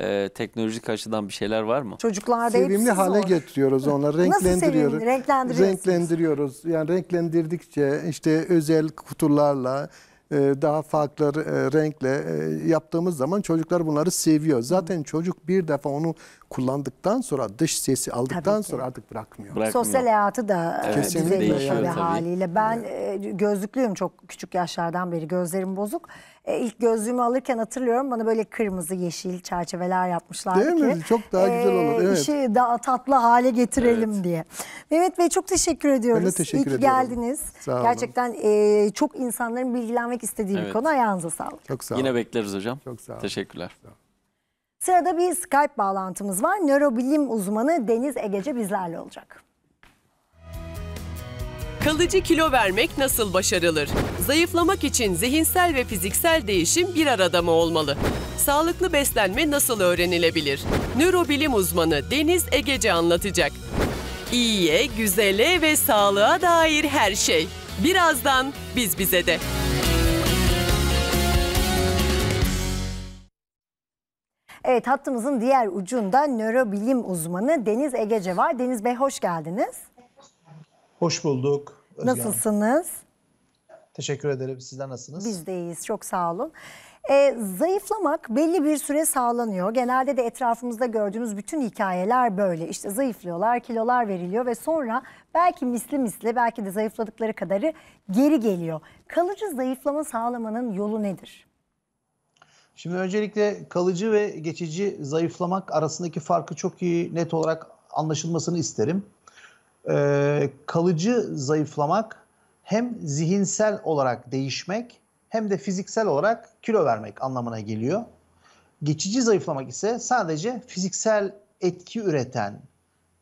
B: e, teknolojik açıdan bir şeyler var mı?
E: Çocuklarda Sevimli hepsi hale zor. getiriyoruz onları. renklendiriyoruz. Nasıl sevimli? Renklendiriyoruz. Yani renklendirdikçe işte özel kutularla e, daha farklı e, renkle e, yaptığımız zaman çocuklar bunları seviyor. Zaten çocuk bir defa onu kullandıktan sonra dış sesi aldıktan sonra artık bırakmıyor.
A: bırakmıyor. Sosyal hayatı da evet, düzeliyor tabii haliyle. Ben evet. gözlüklüyüm çok küçük yaşlardan beri gözlerim bozuk e, ilk gözlüğümü alırken hatırlıyorum bana böyle kırmızı yeşil çerçeveler yapmışlardı Değil ki. mi? Çok daha güzel e, olur. Evet. İşi daha tatlı hale getirelim Evet. diye. Mehmet Bey çok teşekkür ediyoruz. teşekkür İyi ki geldiniz. Sağ olun. Gerçekten e, çok insanların bilgilenmek istediği bir konu. Ayağınıza sağlık.
B: Çok sağ olun. Yine bekleriz hocam. Çok sağ olun. Teşekkürler.
A: Sırada bir Skype bağlantımız var. Nörobilim uzmanı Deniz Egece bizlerle olacak.
C: Kalıcı kilo vermek nasıl başarılır? Zayıflamak için zihinsel ve fiziksel değişim bir arada mı olmalı? Sağlıklı beslenme nasıl öğrenilebilir? Nörobilim uzmanı Deniz Egece anlatacak. İyiye, güzele ve sağlığa dair her şey. Birazdan biz bize de. Evet
A: hattımızın diğer ucunda nörobilim uzmanı Deniz Egece var. Deniz Bey hoş geldiniz.
F: Hoş bulduk. Özge
A: Nasılsınız?
F: Teşekkür ederim. Sizler nasılsınız? Biz
A: de iyiyiz. Çok sağ olun. E, zayıflamak belli bir süre sağlanıyor. Genelde de etrafımızda gördüğünüz bütün hikayeler böyle. İşte zayıflıyorlar, kilolar veriliyor ve sonra belki misli misli belki de zayıfladıkları kadarı geri geliyor. Kalıcı zayıflama sağlamanın yolu nedir?
F: Şimdi öncelikle kalıcı ve geçici zayıflamak arasındaki farkı çok iyi net olarak anlaşılmasını isterim e, kalıcı zayıflamak hem zihinsel olarak değişmek hem de fiziksel olarak kilo vermek anlamına geliyor. Geçici zayıflamak ise sadece fiziksel etki üreten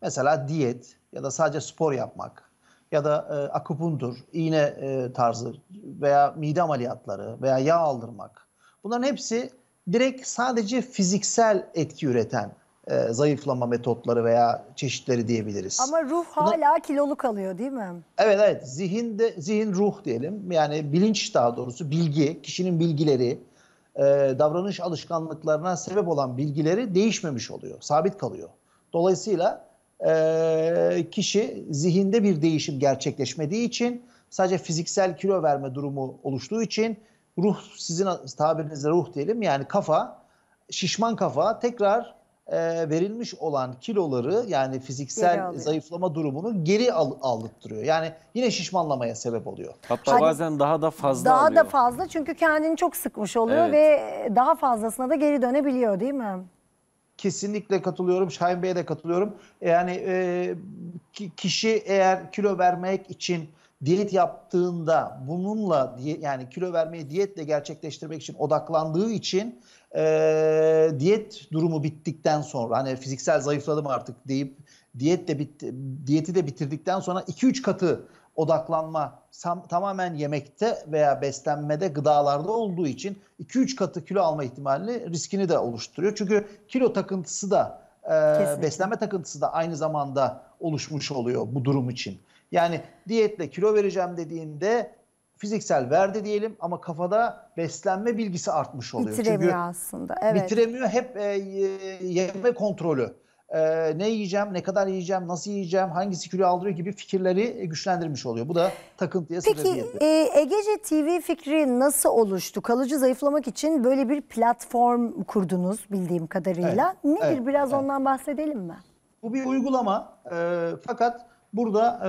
F: mesela diyet ya da sadece spor yapmak ya da e, akupuntur, iğne e, tarzı veya mide ameliyatları veya yağ aldırmak. Bunların hepsi direkt sadece fiziksel etki üreten e, zayıflama metotları veya çeşitleri diyebiliriz. Ama
A: ruh hala Buna, kilolu kalıyor değil mi?
F: Evet evet zihin de zihin ruh diyelim yani bilinç daha doğrusu bilgi kişinin bilgileri e, davranış alışkanlıklarına sebep olan bilgileri değişmemiş oluyor sabit kalıyor. Dolayısıyla e, kişi zihinde bir değişim gerçekleşmediği için sadece fiziksel kilo verme durumu oluştuğu için ruh sizin tabirinizle ruh diyelim yani kafa şişman kafa tekrar e, verilmiş olan kiloları yani fiziksel zayıflama durumunu geri al, aldırtıyor. Yani yine şişmanlamaya sebep oluyor. Hatta hani, bazen daha da fazla Daha alıyor. da
A: fazla çünkü kendini çok sıkmış oluyor evet. ve daha fazlasına da geri dönebiliyor değil mi?
F: Kesinlikle katılıyorum. Şahin Bey'e de katılıyorum. E, yani e, kişi eğer kilo vermek için diyet yaptığında bununla yani kilo vermeyi diyetle gerçekleştirmek için odaklandığı için e, diyet durumu bittikten sonra hani fiziksel zayıfladım artık deyip diyet de bit, diyeti de bitirdikten sonra 2-3 katı odaklanma sam, tamamen yemekte veya beslenmede gıdalarda olduğu için 2-3 katı kilo alma ihtimali riskini de oluşturuyor. Çünkü kilo takıntısı da Kesinlikle. beslenme takıntısı da aynı zamanda oluşmuş oluyor bu durum için. Yani diyetle kilo vereceğim dediğinde fiziksel verdi diyelim ama kafada beslenme bilgisi artmış oluyor. Bitiremiyor Çünkü
A: aslında. Evet. Bitiremiyor
F: hep e, yeme kontrolü e, ne yiyeceğim, ne kadar yiyeceğim, nasıl yiyeceğim, hangisi kilo aldırıyor gibi fikirleri e, güçlendirmiş oluyor. Bu da takıntıya sebebiyet Peki
A: e, Egece TV fikri nasıl oluştu? Kalıcı zayıflamak için böyle bir platform kurdunuz bildiğim kadarıyla. Evet, Nedir? Evet, Biraz evet. ondan bahsedelim mi?
F: Bu bir uygulama e, fakat burada e,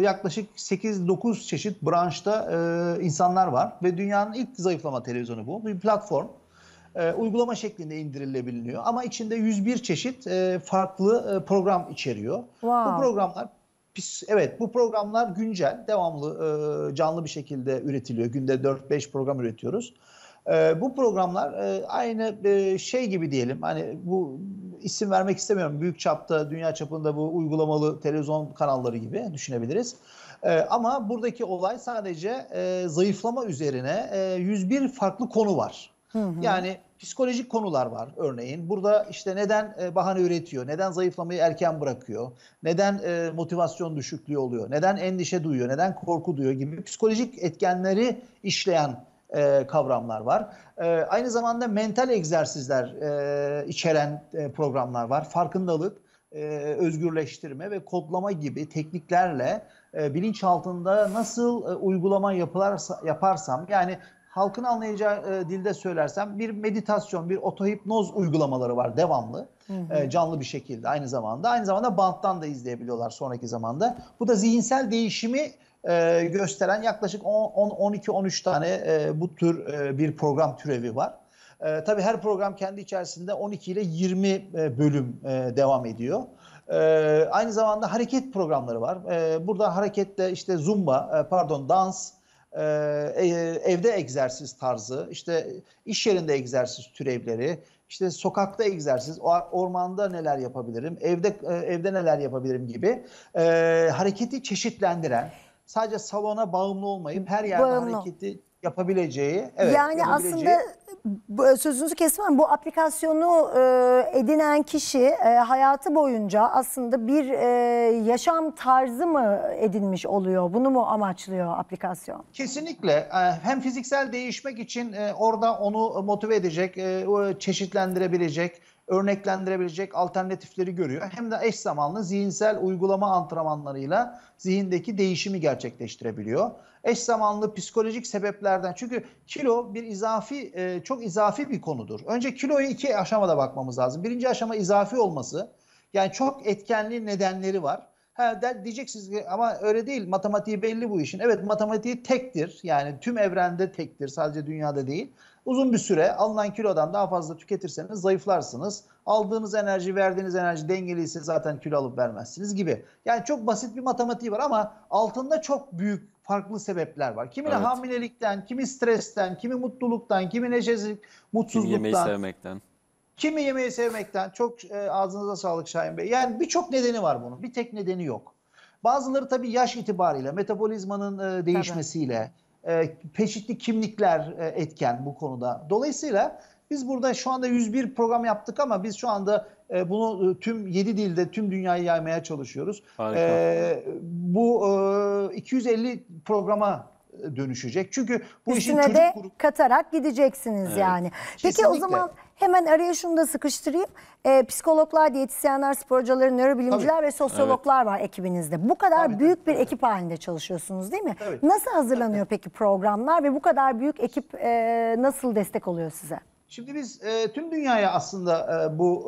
F: yaklaşık 8-9 çeşit branşta e, insanlar var ve dünyanın ilk zayıflama televizyonu bu. Bir platform. E, uygulama şeklinde indirilebiliyor. Ama içinde 101 çeşit e, farklı e, program içeriyor. Wow. Bu programlar Evet bu programlar güncel, devamlı canlı bir şekilde üretiliyor. Günde 4-5 program üretiyoruz. bu programlar aynı şey gibi diyelim. Hani bu isim vermek istemiyorum. Büyük çapta, dünya çapında bu uygulamalı televizyon kanalları gibi düşünebiliriz. ama buradaki olay sadece zayıflama üzerine 101 farklı konu var. Hı hı. Yani psikolojik konular var örneğin. Burada işte neden e, bahane üretiyor, neden zayıflamayı erken bırakıyor, neden e, motivasyon düşüklüğü oluyor, neden endişe duyuyor, neden korku duyuyor gibi psikolojik etkenleri işleyen e, kavramlar var. aynı zamanda mental egzersizler içeren programlar var. Farkındalık, e, özgürleştirme ve kodlama gibi tekniklerle e, bilinçaltında nasıl uygulama yaparsa, yaparsam yani halkın anlayacağı e, dilde söylersem bir meditasyon, bir otohipnoz uygulamaları var devamlı. Hı hı. E, canlı bir şekilde aynı zamanda. Aynı zamanda banttan da izleyebiliyorlar sonraki zamanda. Bu da zihinsel değişimi e, gösteren yaklaşık 12-13 tane e, bu tür e, bir program türevi var. E, tabii her program kendi içerisinde 12 ile 20 e, bölüm e, devam ediyor. E, aynı zamanda hareket programları var. E, burada hareketle işte zumba, e, pardon dans, e, e, evde egzersiz tarzı, işte iş yerinde egzersiz türevleri, işte sokakta egzersiz, ormanda neler yapabilirim, evde e, evde neler yapabilirim gibi hareketi çeşitlendiren, sadece salona bağımlı olmayıp her yerde bağımlı. hareketi yapabileceği, evet, yani yapabileceği, aslında
A: sözünüzü kesmem. Bu aplikasyonu e, edinen kişi e, hayatı boyunca aslında bir e, yaşam tarzı mı edinmiş oluyor? Bunu mu amaçlıyor aplikasyon?
F: Kesinlikle. E, hem fiziksel değişmek için e, orada onu motive edecek, e, çeşitlendirebilecek, örneklendirebilecek alternatifleri görüyor. Hem de eş zamanlı zihinsel uygulama antrenmanlarıyla zihindeki değişimi gerçekleştirebiliyor eş zamanlı psikolojik sebeplerden. Çünkü kilo bir izafi e, çok izafi bir konudur. Önce kiloyu iki aşamada bakmamız lazım. Birinci aşama izafi olması. Yani çok etkenli nedenleri var. Ha der, diyeceksiniz ki ama öyle değil. Matematiği belli bu işin. Evet matematiği tektir. Yani tüm evrende tektir. Sadece dünyada değil. Uzun bir süre alınan kilodan daha fazla tüketirseniz zayıflarsınız. Aldığınız enerji, verdiğiniz enerji dengeliyse zaten kilo alıp vermezsiniz gibi. Yani çok basit bir matematiği var ama altında çok büyük farklı sebepler var. Kimi evet. hamilelikten, kimi stresten, kimi mutluluktan, kimi neşesizlik, mutsuzluktan. Kimi yemeği sevmekten. Kimi yemeği sevmekten. Çok e, ağzınıza sağlık Şahin Bey. Yani birçok nedeni var bunun. Bir tek nedeni yok. Bazıları tabii yaş itibariyle, metabolizmanın e, değişmesiyle, e, peşitli kimlikler e, etken bu konuda. Dolayısıyla biz burada şu anda 101 program yaptık ama biz şu anda e, bunu e, tüm 7 dilde tüm dünyayı yaymaya çalışıyoruz. E, bu e, 250 programa e, dönüşecek. Çünkü bu Üstüne işin çocuk de
A: grup... katarak gideceksiniz evet. yani. Peki Kesinlikle. o zaman hemen araya şunu da sıkıştırayım. Ee, psikologlar, diyetisyenler, sporcuları, nörobilimciler Tabii. ve sosyologlar evet. var ekibinizde. Bu kadar Tabii, büyük tabii. bir ekip halinde çalışıyorsunuz değil mi? Tabii. Nasıl hazırlanıyor peki programlar ve bu kadar büyük ekip e, nasıl destek oluyor size?
F: Şimdi biz e, tüm dünyaya aslında e, bu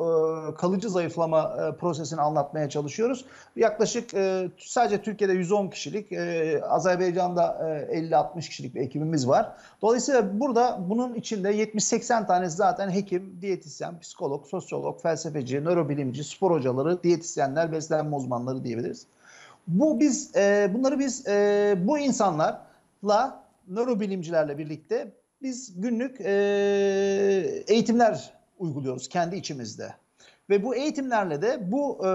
F: e, kalıcı zayıflama e, prosesini anlatmaya çalışıyoruz. Yaklaşık e, sadece Türkiye'de 110 kişilik, e, Azerbaycan'da e, 50-60 kişilik bir ekibimiz var. Dolayısıyla burada bunun içinde 70-80 tane zaten hekim, diyetisyen, psikolog, sosyolog, felsefeci, nörobilimci, spor hocaları, diyetisyenler, beslenme uzmanları diyebiliriz. Bu biz e, bunları biz e, bu insanlarla nörobilimcilerle birlikte biz günlük e, eğitimler uyguluyoruz kendi içimizde. Ve bu eğitimlerle de bu e,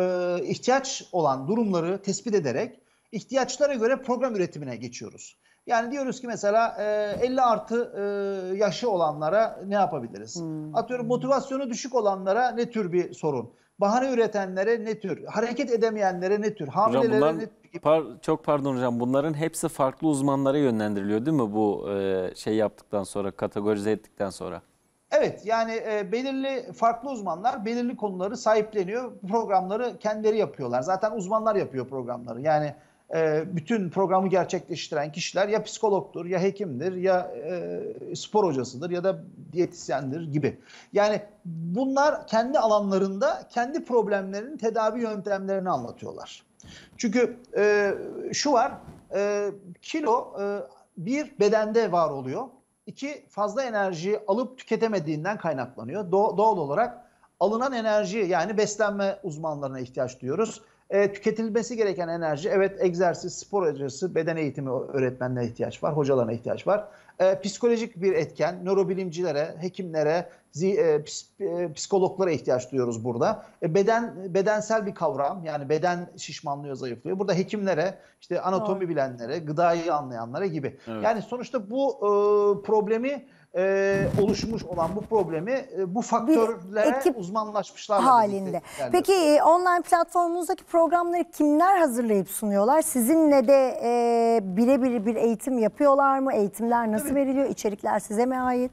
F: ihtiyaç olan durumları tespit ederek ihtiyaçlara göre program üretimine geçiyoruz. Yani diyoruz ki mesela e, 50 artı e, yaşı olanlara ne yapabiliriz? Hmm. Atıyorum motivasyonu düşük olanlara ne tür bir sorun? Bahane üretenlere ne tür? Hareket edemeyenlere ne tür? Hamilelere bundan... ne tür?
E: par
B: çok pardon hocam bunların hepsi farklı uzmanlara yönlendiriliyor değil mi bu e, şey yaptıktan sonra kategorize ettikten sonra?
F: Evet yani e, belirli farklı uzmanlar belirli konuları sahipleniyor. Programları kendileri yapıyorlar. Zaten uzmanlar yapıyor programları. Yani e, bütün programı gerçekleştiren kişiler ya psikologtur ya hekimdir ya e, spor hocasıdır ya da diyetisyendir gibi. Yani bunlar kendi alanlarında kendi problemlerinin tedavi yöntemlerini anlatıyorlar. Çünkü e, şu var, e, kilo e, bir bedende var oluyor. İki fazla enerji alıp tüketemediğinden kaynaklanıyor. Do doğal olarak alınan enerji yani beslenme uzmanlarına ihtiyaç duyuyoruz. E, tüketilmesi gereken enerji evet egzersiz, spor hocası, beden eğitimi öğretmenlerine ihtiyaç var, hocalarına ihtiyaç var. E, psikolojik bir etken, nörobilimcilere, hekimlere, zi, e, ps, e, psikologlara ihtiyaç duyuyoruz burada. E, beden bedensel bir kavram yani beden şişmanlıyor, zayıflıyor. Burada hekimlere, işte anatomi Doğru. bilenlere, gıdayı anlayanlara gibi. Evet. Yani sonuçta bu e, problemi e, oluşmuş olan bu problemi e, bu faktörlere ekip uzmanlaşmışlar halinde. Peki e,
A: online platformunuzdaki programları kimler hazırlayıp sunuyorlar? Sizinle de e, birebir bir eğitim yapıyorlar mı? Eğitimler nasıl Tabii. veriliyor? İçerikler
F: size mi ait?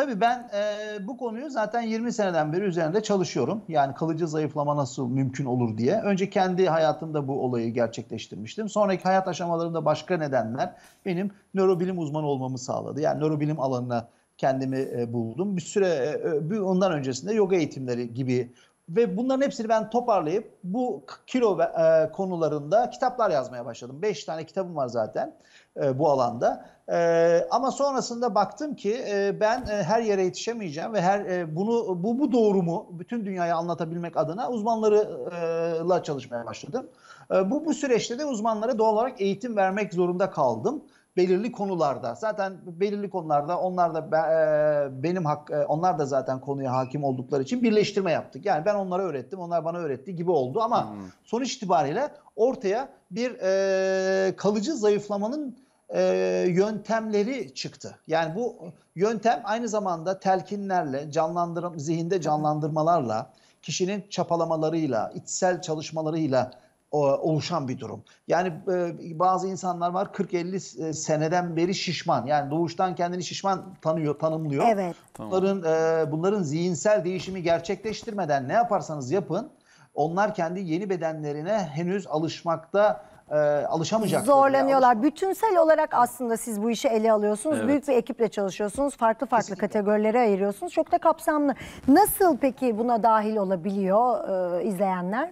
F: Tabii ben e, bu konuyu zaten 20 seneden beri üzerinde çalışıyorum. Yani kalıcı zayıflama nasıl mümkün olur diye. Önce kendi hayatımda bu olayı gerçekleştirmiştim. Sonraki hayat aşamalarında başka nedenler benim nörobilim uzmanı olmamı sağladı. Yani nörobilim alanına kendimi e, buldum. Bir süre e, bir ondan öncesinde yoga eğitimleri gibi ve bunların hepsini ben toparlayıp bu kilo e, konularında kitaplar yazmaya başladım. Beş tane kitabım var zaten e, bu alanda ee, ama sonrasında baktım ki e, ben e, her yere yetişemeyeceğim ve her e, bunu bu bu doğru mu bütün dünyaya anlatabilmek adına uzmanlarla çalışmaya başladım. E, bu bu süreçte de uzmanlara doğal olarak eğitim vermek zorunda kaldım belirli konularda. Zaten belirli konularda onlar da e, benim hak e, onlar da zaten konuya hakim oldukları için birleştirme yaptık. Yani ben onlara öğrettim, onlar bana öğretti gibi oldu ama hmm. sonuç itibariyle ortaya bir e, kalıcı zayıflamanın e, yöntemleri çıktı. Yani bu yöntem aynı zamanda telkinlerle, canlandırım, zihinde canlandırmalarla, kişinin çapalamalarıyla, içsel çalışmalarıyla o, e, oluşan bir durum. Yani e, bazı insanlar var 40-50 e, seneden beri şişman. Yani doğuştan kendini şişman tanıyor, tanımlıyor. Evet. Bunların e, bunların zihinsel değişimi gerçekleştirmeden ne yaparsanız yapın onlar kendi yeni bedenlerine henüz alışmakta e, alışamayacak.
A: Zorlanıyorlar. Yani. Bütünsel olarak aslında siz bu işi ele alıyorsunuz. Evet. Büyük bir ekiple çalışıyorsunuz. Farklı farklı Kesinlikle. kategorilere ayırıyorsunuz. Çok da kapsamlı. Nasıl peki buna dahil olabiliyor e, izleyenler?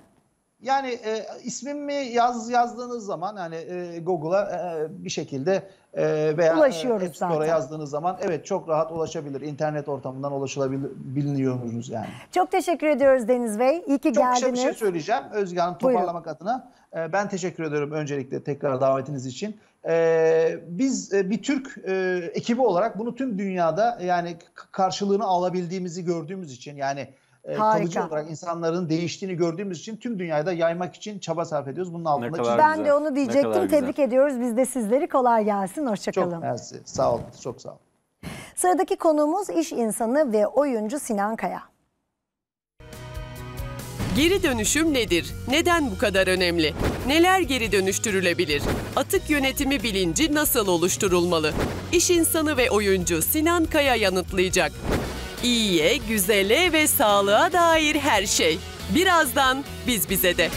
F: Yani e, ismimi yaz yazdığınız zaman hani e, Google'a e, bir şekilde e, veya e, Ulaşıyoruz App Store'a yazdığınız zaman evet çok rahat ulaşabilir. İnternet ortamından ulaşılabiliyoruz yani.
A: Çok teşekkür ediyoruz Deniz Bey. İyi ki çok şey geldiniz. Çok şey söyleyeceğim
F: Özge Hanım toparlamak Buyurun. adına. Ee, ben teşekkür ediyorum öncelikle tekrar davetiniz için. Ee, biz e, bir Türk e, ekibi olarak bunu tüm dünyada yani karşılığını alabildiğimizi gördüğümüz için yani e, kalıcı olarak insanların değiştiğini gördüğümüz için tüm dünyada yaymak için çaba sarf ediyoruz. Bunun altında ben güzel. Ben de onu diyecektim. Tebrik
A: ediyoruz. Biz de sizleri kolay gelsin. Hoşçakalın. Çok
F: mersi. Sağ olun. Çok sağ olun.
A: Sıradaki konuğumuz iş insanı ve oyuncu Sinan Kaya.
C: Geri dönüşüm nedir? Neden bu kadar önemli? Neler geri dönüştürülebilir? Atık yönetimi bilinci nasıl oluşturulmalı? İş insanı ve oyuncu Sinan Kaya yanıtlayacak. İyiye, güzele ve sağlığa dair her şey. Birazdan biz bize de.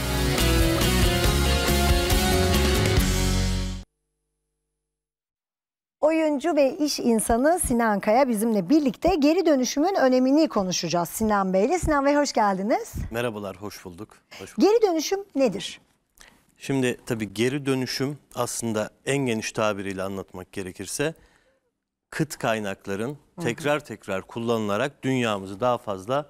A: oyuncu ve iş insanı Sinan Kaya bizimle birlikte geri dönüşümün önemini konuşacağız Sinan Bey Sinan Bey hoş geldiniz.
G: Merhabalar, hoş bulduk. Hoş
A: bulduk. Geri dönüşüm nedir?
G: Şimdi tabii geri dönüşüm aslında en geniş tabiriyle anlatmak gerekirse kıt kaynakların tekrar tekrar kullanılarak dünyamızı daha fazla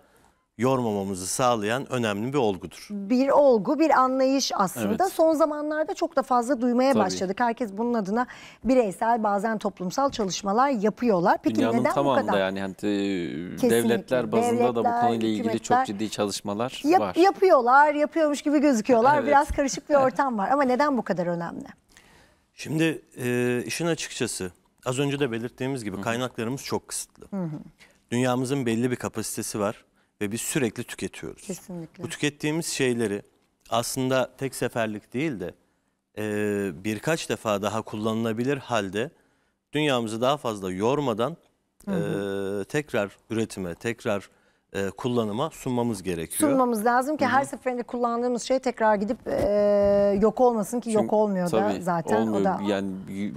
G: yormamamızı sağlayan önemli bir olgudur.
A: Bir olgu, bir anlayış aslında. Evet. Son zamanlarda çok da fazla duymaya Tabii. başladık. Herkes bunun adına bireysel, bazen toplumsal çalışmalar yapıyorlar. Peki Dünyanın neden bu kadar? yani
B: hani devletler bazında devletler, da bu konuyla ilgili çok ciddi
G: çalışmalar
B: yap, var.
A: Yapıyorlar, yapıyormuş gibi gözüküyorlar. Evet. Biraz karışık bir ortam var ama neden bu kadar önemli?
G: Şimdi e, işin açıkçası az önce de belirttiğimiz gibi kaynaklarımız çok kısıtlı. Hı -hı. Dünyamızın belli bir kapasitesi var ve biz sürekli tüketiyoruz.
A: Kesinlikle. Bu
G: tükettiğimiz şeyleri aslında tek seferlik değil de e, birkaç defa daha kullanılabilir halde dünyamızı daha fazla yormadan hı hı. E, tekrar üretime, tekrar e, kullanıma sunmamız gerekiyor.
A: Sunmamız lazım ki Hı -hı. her seferinde kullandığımız şey tekrar gidip e, yok olmasın ki Çünkü, yok olmuyor
B: tabii, da zaten. Olmuyor. O da,
G: yani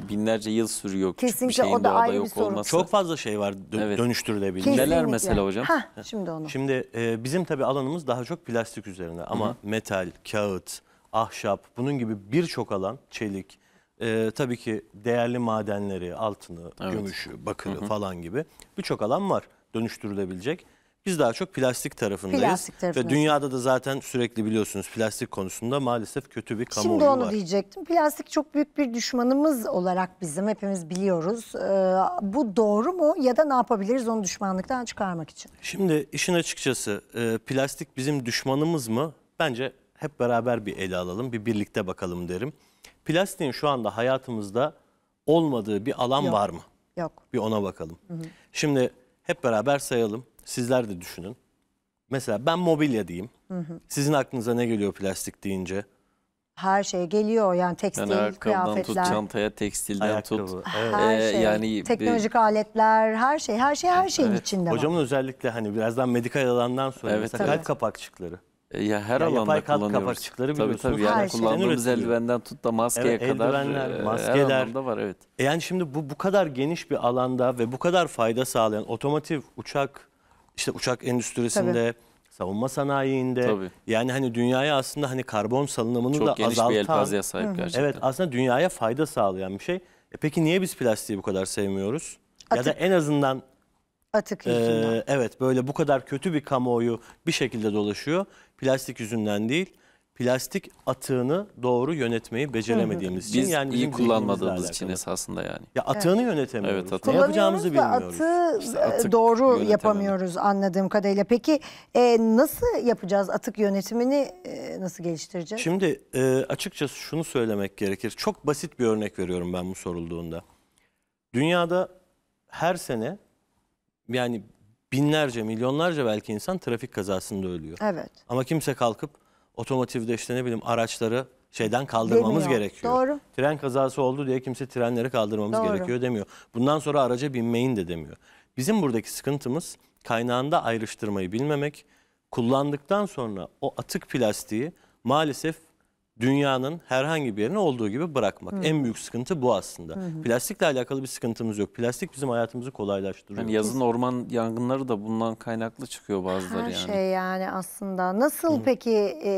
G: binlerce yıl sürüyor. Kesinlikle bir o da ayrı yok bir sorun. Olması. Çok fazla şey var dö evet. dönüştürülebilir. Kesinlikle. Neler mesela hocam? Heh, şimdi onu. Şimdi e, bizim tabii alanımız daha çok plastik üzerine ama Hı -hı. metal, kağıt, ahşap bunun gibi birçok alan çelik e, tabii ki değerli madenleri altını, evet. gümüşü, bakırı Hı -hı. falan gibi birçok alan var dönüştürülebilecek. Biz daha çok plastik tarafındayız. Plastik tarafındayız. Ve dünyada da zaten sürekli biliyorsunuz plastik konusunda maalesef kötü bir kamuoyu var. Şimdi onu var.
A: diyecektim. Plastik çok büyük bir düşmanımız olarak bizim hepimiz biliyoruz. Ee, bu doğru mu ya da ne yapabiliriz onu düşmanlıktan çıkarmak için?
G: Şimdi işin açıkçası e, plastik bizim düşmanımız mı? Bence hep beraber bir ele alalım, bir birlikte bakalım derim. Plastiğin şu anda hayatımızda olmadığı bir alan Yok. var mı? Yok. Bir ona bakalım. Hı hı. Şimdi hep beraber sayalım. Sizler de düşünün. Mesela ben mobilya diyeyim. Hı hı. Sizin aklınıza ne geliyor plastik deyince?
A: Her şey geliyor yani tekstil, yani kıyafetler. tut çantaya,
G: tekstilden Ayakkabı, tut. Evet. Her Ee, şey. yani Teknolojik
A: aletler, her şey, her şey her şeyin Evet. içinde var. Hocamın
G: özellikle hani birazdan medikal alandan sonra Evet, mesela kalp kapakçıkları. E, ya her Ya yapay alanda kalp kapakçıkları tabii, biliyorsunuz. tabii yani Her şey. kullandığımız Üretiliyor. eldivenden tut da maskeye Evet, kadar eldivenler, e, her maskeler. var evet. E yani şimdi bu bu kadar geniş bir alanda ve bu kadar fayda sağlayan otomotiv, uçak, işte uçak endüstrisinde, Tabii. savunma sanayiinde. Tabii. Yani hani dünyaya aslında hani karbon salınımını Çok da geniş bir sahip -hı. gerçekten. Evet aslında dünyaya fayda sağlayan bir şey. E peki niye biz plastiği bu kadar sevmiyoruz? Atık. Ya da en azından
A: atık e, yüzünden. E,
G: evet böyle bu kadar kötü bir kamuoyu bir şekilde dolaşıyor. Plastik yüzünden değil plastik atığını doğru yönetmeyi beceremediğimiz için Biz yani iyi kullanmadığımız için esasında yani. Ya atığını yönetemiyoruz. Evet, atığını- Ne yapacağımızı
B: bilmiyoruz.
A: Kullanıyoruz İşte e, atık doğru yapamıyoruz anladığım kadarıyla. Peki e, nasıl yapacağız atık yönetimini e, nasıl geliştireceğiz?
G: Şimdi e, açıkçası şunu söylemek gerekir. Çok basit bir örnek veriyorum ben bu sorulduğunda. Dünyada her sene yani binlerce, milyonlarca belki insan trafik kazasında ölüyor. evet. Ama kimse kalkıp otomotivde işte ne bileyim araçları şeyden kaldırmamız Demiyor. gerekiyor. Doğru. Tren kazası oldu diye kimse trenleri kaldırmamız Doğru. gerekiyor demiyor. Bundan sonra araca binmeyin de demiyor. Bizim buradaki sıkıntımız kaynağında ayrıştırmayı bilmemek. Kullandıktan sonra o atık plastiği maalesef dünyanın herhangi bir yerine olduğu gibi bırakmak. Hı. En büyük sıkıntı bu aslında. Hı hı. Plastikle alakalı bir sıkıntımız yok. Plastik bizim hayatımızı kolaylaştırıyor. Yani yazın orman yangınları da bundan kaynaklı çıkıyor bazıları
B: Her yani. Her şey
A: yani aslında. Nasıl hı. peki e,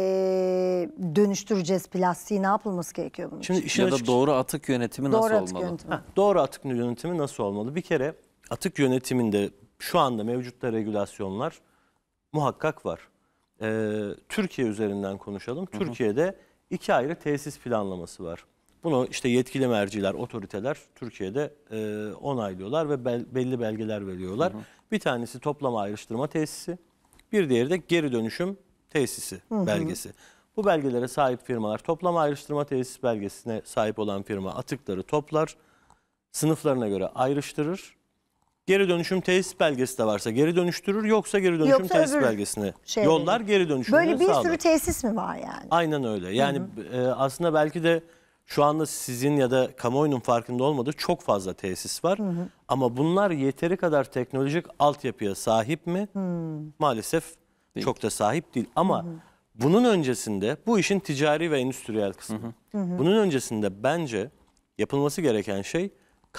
A: dönüştüreceğiz plastiği? Ne yapılması gerekiyor bunun Şimdi için? Ya da
G: doğru atık yönetimi doğru nasıl atık olmalı? Yönetimi. Heh, doğru atık yönetimi nasıl olmalı? Bir kere atık yönetiminde şu anda mevcutta regülasyonlar muhakkak var. Ee, Türkiye üzerinden konuşalım. Hı hı. Türkiye'de iki ayrı tesis planlaması var. Bunu işte yetkili merciler, otoriteler Türkiye'de e, onaylıyorlar ve bel, belli belgeler veriyorlar. Hı hı. Bir tanesi toplama ayrıştırma tesisi, bir diğeri de geri dönüşüm tesisi hı hı. belgesi. Bu belgelere sahip firmalar toplama ayrıştırma tesis belgesine sahip olan firma atıkları toplar, sınıflarına göre ayrıştırır Geri dönüşüm tesis belgesi de varsa geri dönüştürür yoksa geri dönüşüm Yoksa tesis öbür belgesini şey- yollar geri dönüşüm. Böyle bir sağlar. sürü
A: tesis mi var yani?
G: Aynen öyle. Yani e, aslında belki de şu anda sizin ya da kamuoyunun farkında olmadığı çok fazla tesis var. Ama bunlar yeteri kadar teknolojik altyapıya sahip mi? Maalesef çok da sahip değil. Ama bunun öncesinde bu işin ticari ve endüstriyel kısmı. Bunun öncesinde bence yapılması gereken şey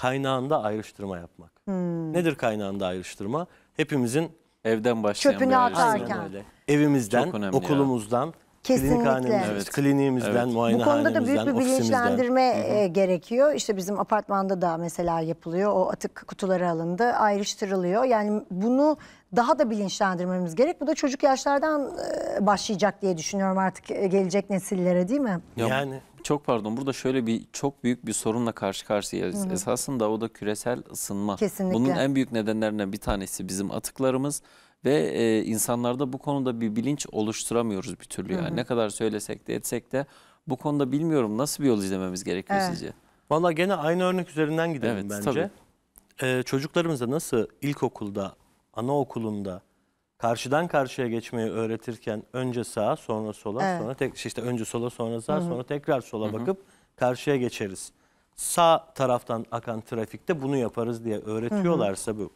G: kaynağında ayrıştırma yapmak. Hmm. Nedir kaynağında ayrıştırma? Hepimizin evden başlayan Çöpünü atarken. Öyle. Evimizden, okulumuzdan, ya. Kesinlikle. Evet. Kliniğimizden, evet. muayenehanemizden, Bu konuda da büyük bir bilinçlendirme
A: e, gerekiyor. İşte bizim apartmanda da mesela yapılıyor. O atık kutuları alındı, ayrıştırılıyor. Yani bunu daha da bilinçlendirmemiz gerek. Bu da çocuk yaşlardan e, başlayacak diye düşünüyorum artık e, gelecek nesillere değil mi?
B: Yani çok pardon burada şöyle bir çok büyük bir sorunla karşı karşıyayız. Hı hı. Esasında o da küresel ısınma. Kesinlikle. Bunun en büyük nedenlerinden bir tanesi bizim atıklarımız ve e, insanlarda bu konuda bir bilinç oluşturamıyoruz bir türlü. Yani. Hı hı. Ne kadar söylesek de etsek de bu konuda bilmiyorum nasıl bir yol izlememiz
G: gerekiyor evet. sizce? Valla gene aynı örnek üzerinden gidelim evet, bence. Tabii. Ee, çocuklarımıza nasıl ilkokulda, anaokulunda karşıdan karşıya geçmeyi öğretirken önce sağa sonra sola evet. sonra tek işte önce sola sonra sağa Hı -hı. sonra tekrar sola Hı -hı. bakıp karşıya geçeriz. Sağ taraftan akan trafikte bunu yaparız diye öğretiyorlarsa Hı -hı. bu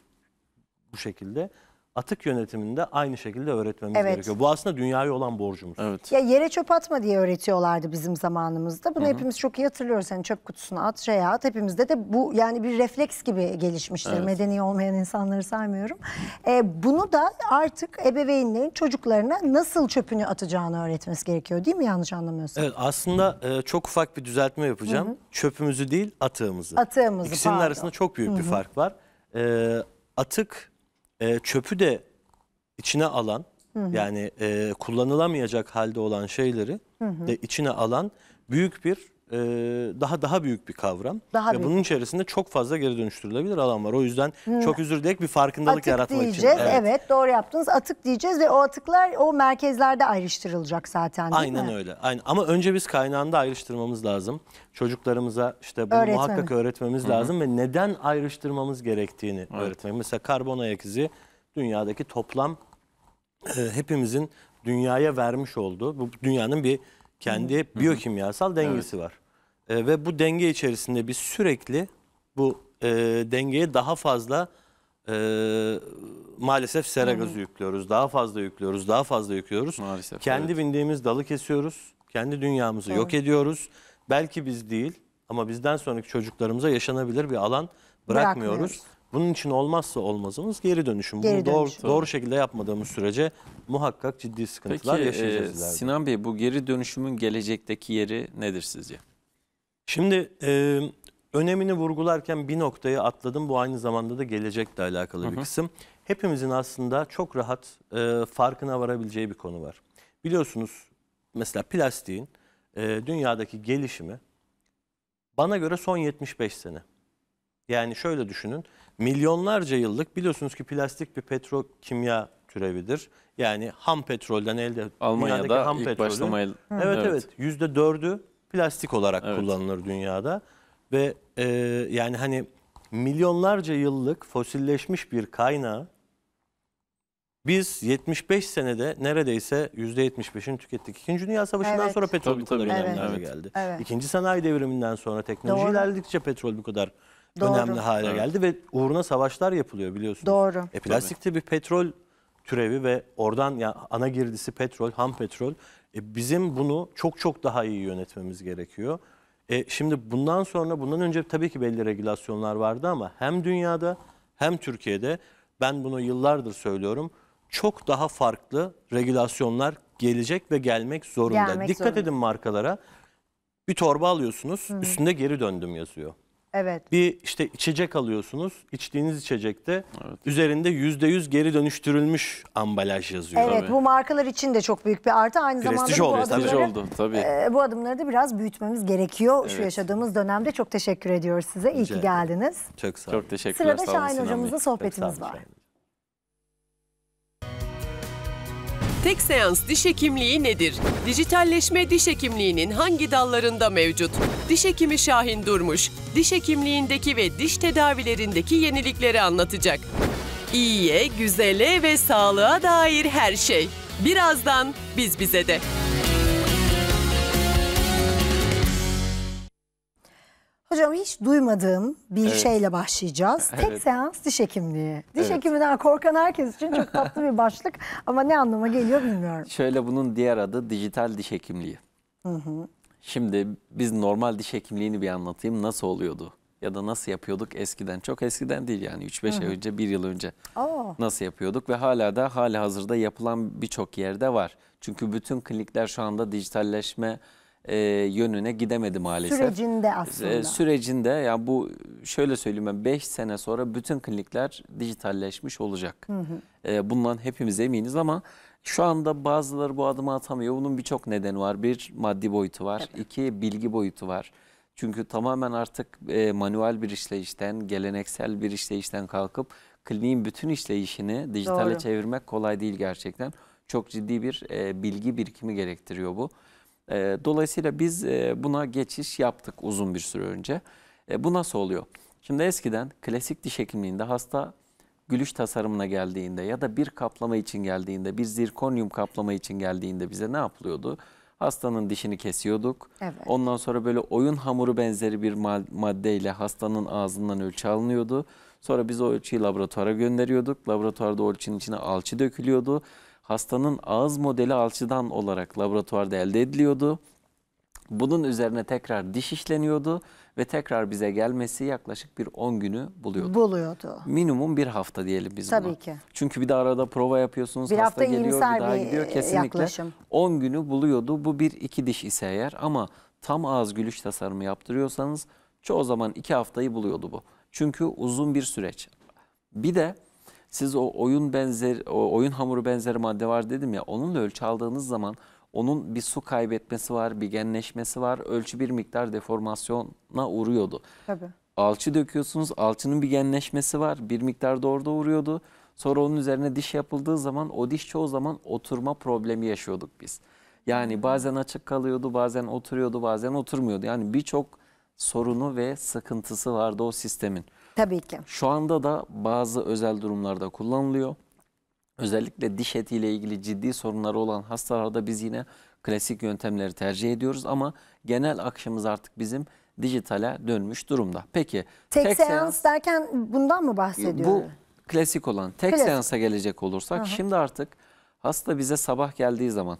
G: bu şekilde atık yönetiminde aynı şekilde öğretmemiz Evet. gerekiyor. Bu aslında dünyaya olan borcumuz. Evet.
A: Ya yere çöp atma diye öğretiyorlardı bizim zamanımızda. Bunu hepimiz çok iyi hatırlıyoruz. Hani çöp kutusuna at, şeye at. Hepimizde de bu yani bir refleks gibi gelişmiştir. Medeni olmayan insanları saymıyorum. Ee, bunu da artık ebeveynlerin çocuklarına nasıl çöpünü atacağını öğretmesi gerekiyor değil mi? Yanlış anlamıyorsun.
G: Evet aslında e, çok ufak bir düzeltme yapacağım. Çöpümüzü değil atığımızı. Atığımızı, İkisinin pardon. arasında çok büyük bir fark var. E, atık e, çöpü de içine alan hı hı. yani e, kullanılamayacak halde olan şeyleri hı hı. de içine alan büyük bir e, daha daha büyük bir kavram. Daha Ve büyük. bunun içerisinde çok fazla geri dönüştürülebilir alan var. O yüzden Hı. Hmm. çok özür dileyerek bir farkındalık atık yaratmak diyeceğiz, için. Evet.
A: evet doğru yaptınız. Atık diyeceğiz ve o atıklar o merkezlerde ayrıştırılacak zaten değil Aynen mi?
G: öyle. Aynen. Ama önce biz kaynağında ayrıştırmamız lazım. Çocuklarımıza işte bunu Öğretmemiz. muhakkak öğretmemiz Hı -hı. lazım ve neden ayrıştırmamız gerektiğini evet. öğretmek. Mesela karbon ayak izi dünyadaki toplam e, hepimizin dünyaya vermiş olduğu bu dünyanın bir kendi biyokimyasal dengesi evet. var. E, ve bu denge içerisinde biz sürekli bu e, dengeye daha fazla e, maalesef sera gazı yüklüyoruz. Daha fazla yüklüyoruz, daha fazla yüklüyoruz. Maalesef. Kendi evet. bindiğimiz dalı kesiyoruz. Kendi dünyamızı evet. yok ediyoruz. Belki biz değil ama bizden sonraki çocuklarımıza yaşanabilir bir alan bırakmıyoruz. Bunun için olmazsa olmazımız geri dönüşüm. Geri Bunu dönüşüm. doğru, doğru şekilde yapmadığımız sürece muhakkak ciddi sıkıntılar Peki, e, yaşayacağız. e, Sinan Bey bu geri dönüşümün gelecekteki yeri nedir sizce? Şimdi e, önemini vurgularken bir noktayı atladım. Bu aynı zamanda da gelecekle alakalı hı hı. bir kısım. Hepimizin aslında çok rahat e, farkına varabileceği bir konu var. Biliyorsunuz mesela plastiğin e, dünyadaki gelişimi bana göre son 75 sene. Yani şöyle düşünün. Milyonlarca yıllık biliyorsunuz ki plastik bir petrokimya türevidir. Yani ham petrolden elde Almanya'da ham ilk petrolü. başlamayla. Evet evet. Yüzde evet, dördü plastik olarak evet. kullanılır dünyada. Ve e, yani hani milyonlarca yıllık fosilleşmiş bir kaynağı biz 75 senede neredeyse %75'ini tükettik. İkinci Dünya Savaşı'ndan evet. sonra petrol tabii, bu kadar tabii. önemli evet. geldi. Evet. İkinci sanayi devriminden sonra teknoloji Doğru. ilerledikçe petrol bu kadar Doğru. önemli hale evet. geldi ve uğruna savaşlar yapılıyor biliyorsunuz. Doğru. E plastik de bir petrol türevi ve oradan yani ana girdisi petrol, ham petrol. E, bizim bunu çok çok daha iyi yönetmemiz gerekiyor. E, şimdi bundan sonra bundan önce tabii ki belli regülasyonlar vardı ama hem dünyada hem Türkiye'de ben bunu yıllardır söylüyorum. Çok daha farklı regülasyonlar gelecek ve gelmek zorunda. Gelmek Dikkat zorunda. edin markalara. Bir torba alıyorsunuz, Hı. üstünde geri döndüm yazıyor. Evet. Bir işte içecek alıyorsunuz. İçtiğiniz içecekte evet. üzerinde yüz geri dönüştürülmüş ambalaj yazıyor. Evet tabii. bu
A: markalar için de çok büyük bir artı. Aynı Prestij zamanda oldu, bu adımları, oldu, tabii. E, bu adımları da biraz büyütmemiz gerekiyor evet. şu yaşadığımız dönemde. Çok teşekkür ediyoruz size. İyi Rica ki geldiniz.
G: Çok sağ olun. Çok teşekkürler. Sırada Şahin hocamızla sohbetimiz var. Şahin.
C: Tek seans diş hekimliği nedir? Dijitalleşme diş hekimliğinin hangi dallarında mevcut? Diş hekimi Şahin Durmuş, diş hekimliğindeki ve diş tedavilerindeki yenilikleri anlatacak. İyiye, güzele ve sağlığa dair her şey. Birazdan biz bize de.
A: Hocam hiç duymadığım bir evet. şeyle başlayacağız. Evet. Tek seans diş hekimliği. Diş evet. hekiminden korkan herkes için çok tatlı bir başlık ama ne anlama geliyor bilmiyorum.
B: Şöyle bunun diğer adı dijital diş hekimliği. Hı hı. Şimdi biz normal diş hekimliğini bir anlatayım nasıl oluyordu ya da nasıl yapıyorduk eskiden. Çok eskiden değil yani 3-5 ay önce 1 yıl önce Oo. nasıl yapıyorduk ve hala da hali hazırda yapılan birçok yerde var. Çünkü bütün klinikler şu anda dijitalleşme e, yönüne gidemedi maalesef. Sürecinde e, aslında. E, sürecinde ya yani bu şöyle söyleyeyim ben 5 sene sonra bütün klinikler dijitalleşmiş olacak. Hı hı. E, bundan hepimiz eminiz ama şu anda bazıları bu adımı atamıyor. Bunun birçok nedeni var. Bir maddi boyutu var. Evet. iki bilgi boyutu var. Çünkü tamamen artık e, manuel bir işleyişten, geleneksel bir işleyişten kalkıp kliniğin bütün işleyişini dijitale Doğru. çevirmek kolay değil gerçekten. Çok ciddi bir e, bilgi birikimi gerektiriyor bu. E, dolayısıyla biz e, buna geçiş yaptık uzun bir süre önce. E, bu nasıl oluyor? Şimdi eskiden klasik diş hekimliğinde hasta gülüş tasarımına geldiğinde ya da bir kaplama için geldiğinde, bir zirkonyum kaplama için geldiğinde bize ne yapılıyordu? Hastanın dişini kesiyorduk. Evet. Ondan sonra böyle oyun hamuru benzeri bir maddeyle hastanın ağzından ölçü alınıyordu. Sonra biz o ölçüyü laboratuvara gönderiyorduk. Laboratuvarda ölçünün içine alçı dökülüyordu hastanın ağız modeli alçıdan olarak laboratuvarda elde ediliyordu. Bunun üzerine tekrar diş işleniyordu ve tekrar bize gelmesi yaklaşık bir 10 günü buluyordu. Buluyordu. Minimum bir hafta diyelim biz Tabii buna. ki. Çünkü bir de arada prova yapıyorsunuz, bir hasta hafta geliyor, bir daha bir gidiyor. E, Kesinlikle 10 günü buluyordu. Bu bir iki diş ise eğer ama tam ağız gülüş tasarımı yaptırıyorsanız çoğu zaman iki haftayı buluyordu bu. Çünkü uzun bir süreç. Bir de siz o oyun benzer, o oyun hamuru benzeri madde var dedim ya onunla ölçü aldığınız zaman onun bir su kaybetmesi var, bir genleşmesi var. Ölçü bir miktar deformasyona uğruyordu. Tabii. Alçı döküyorsunuz, alçının bir genleşmesi var. Bir miktar da orada uğruyordu. Sonra onun üzerine diş yapıldığı zaman o diş çoğu zaman oturma problemi yaşıyorduk biz. Yani hmm. bazen açık kalıyordu, bazen oturuyordu, bazen oturmuyordu. Yani birçok sorunu ve sıkıntısı vardı o sistemin. Tabii ki. Şu anda da bazı özel durumlarda kullanılıyor. Özellikle diş etiyle ilgili ciddi sorunları olan hastalarda biz yine klasik yöntemleri tercih ediyoruz ama genel akışımız artık bizim dijitale dönmüş durumda. Peki tek, tek seans,
A: derken bundan mı bahsediyoruz? Bu
B: klasik olan tek klasik. seansa gelecek olursak Aha. şimdi artık hasta bize sabah geldiği zaman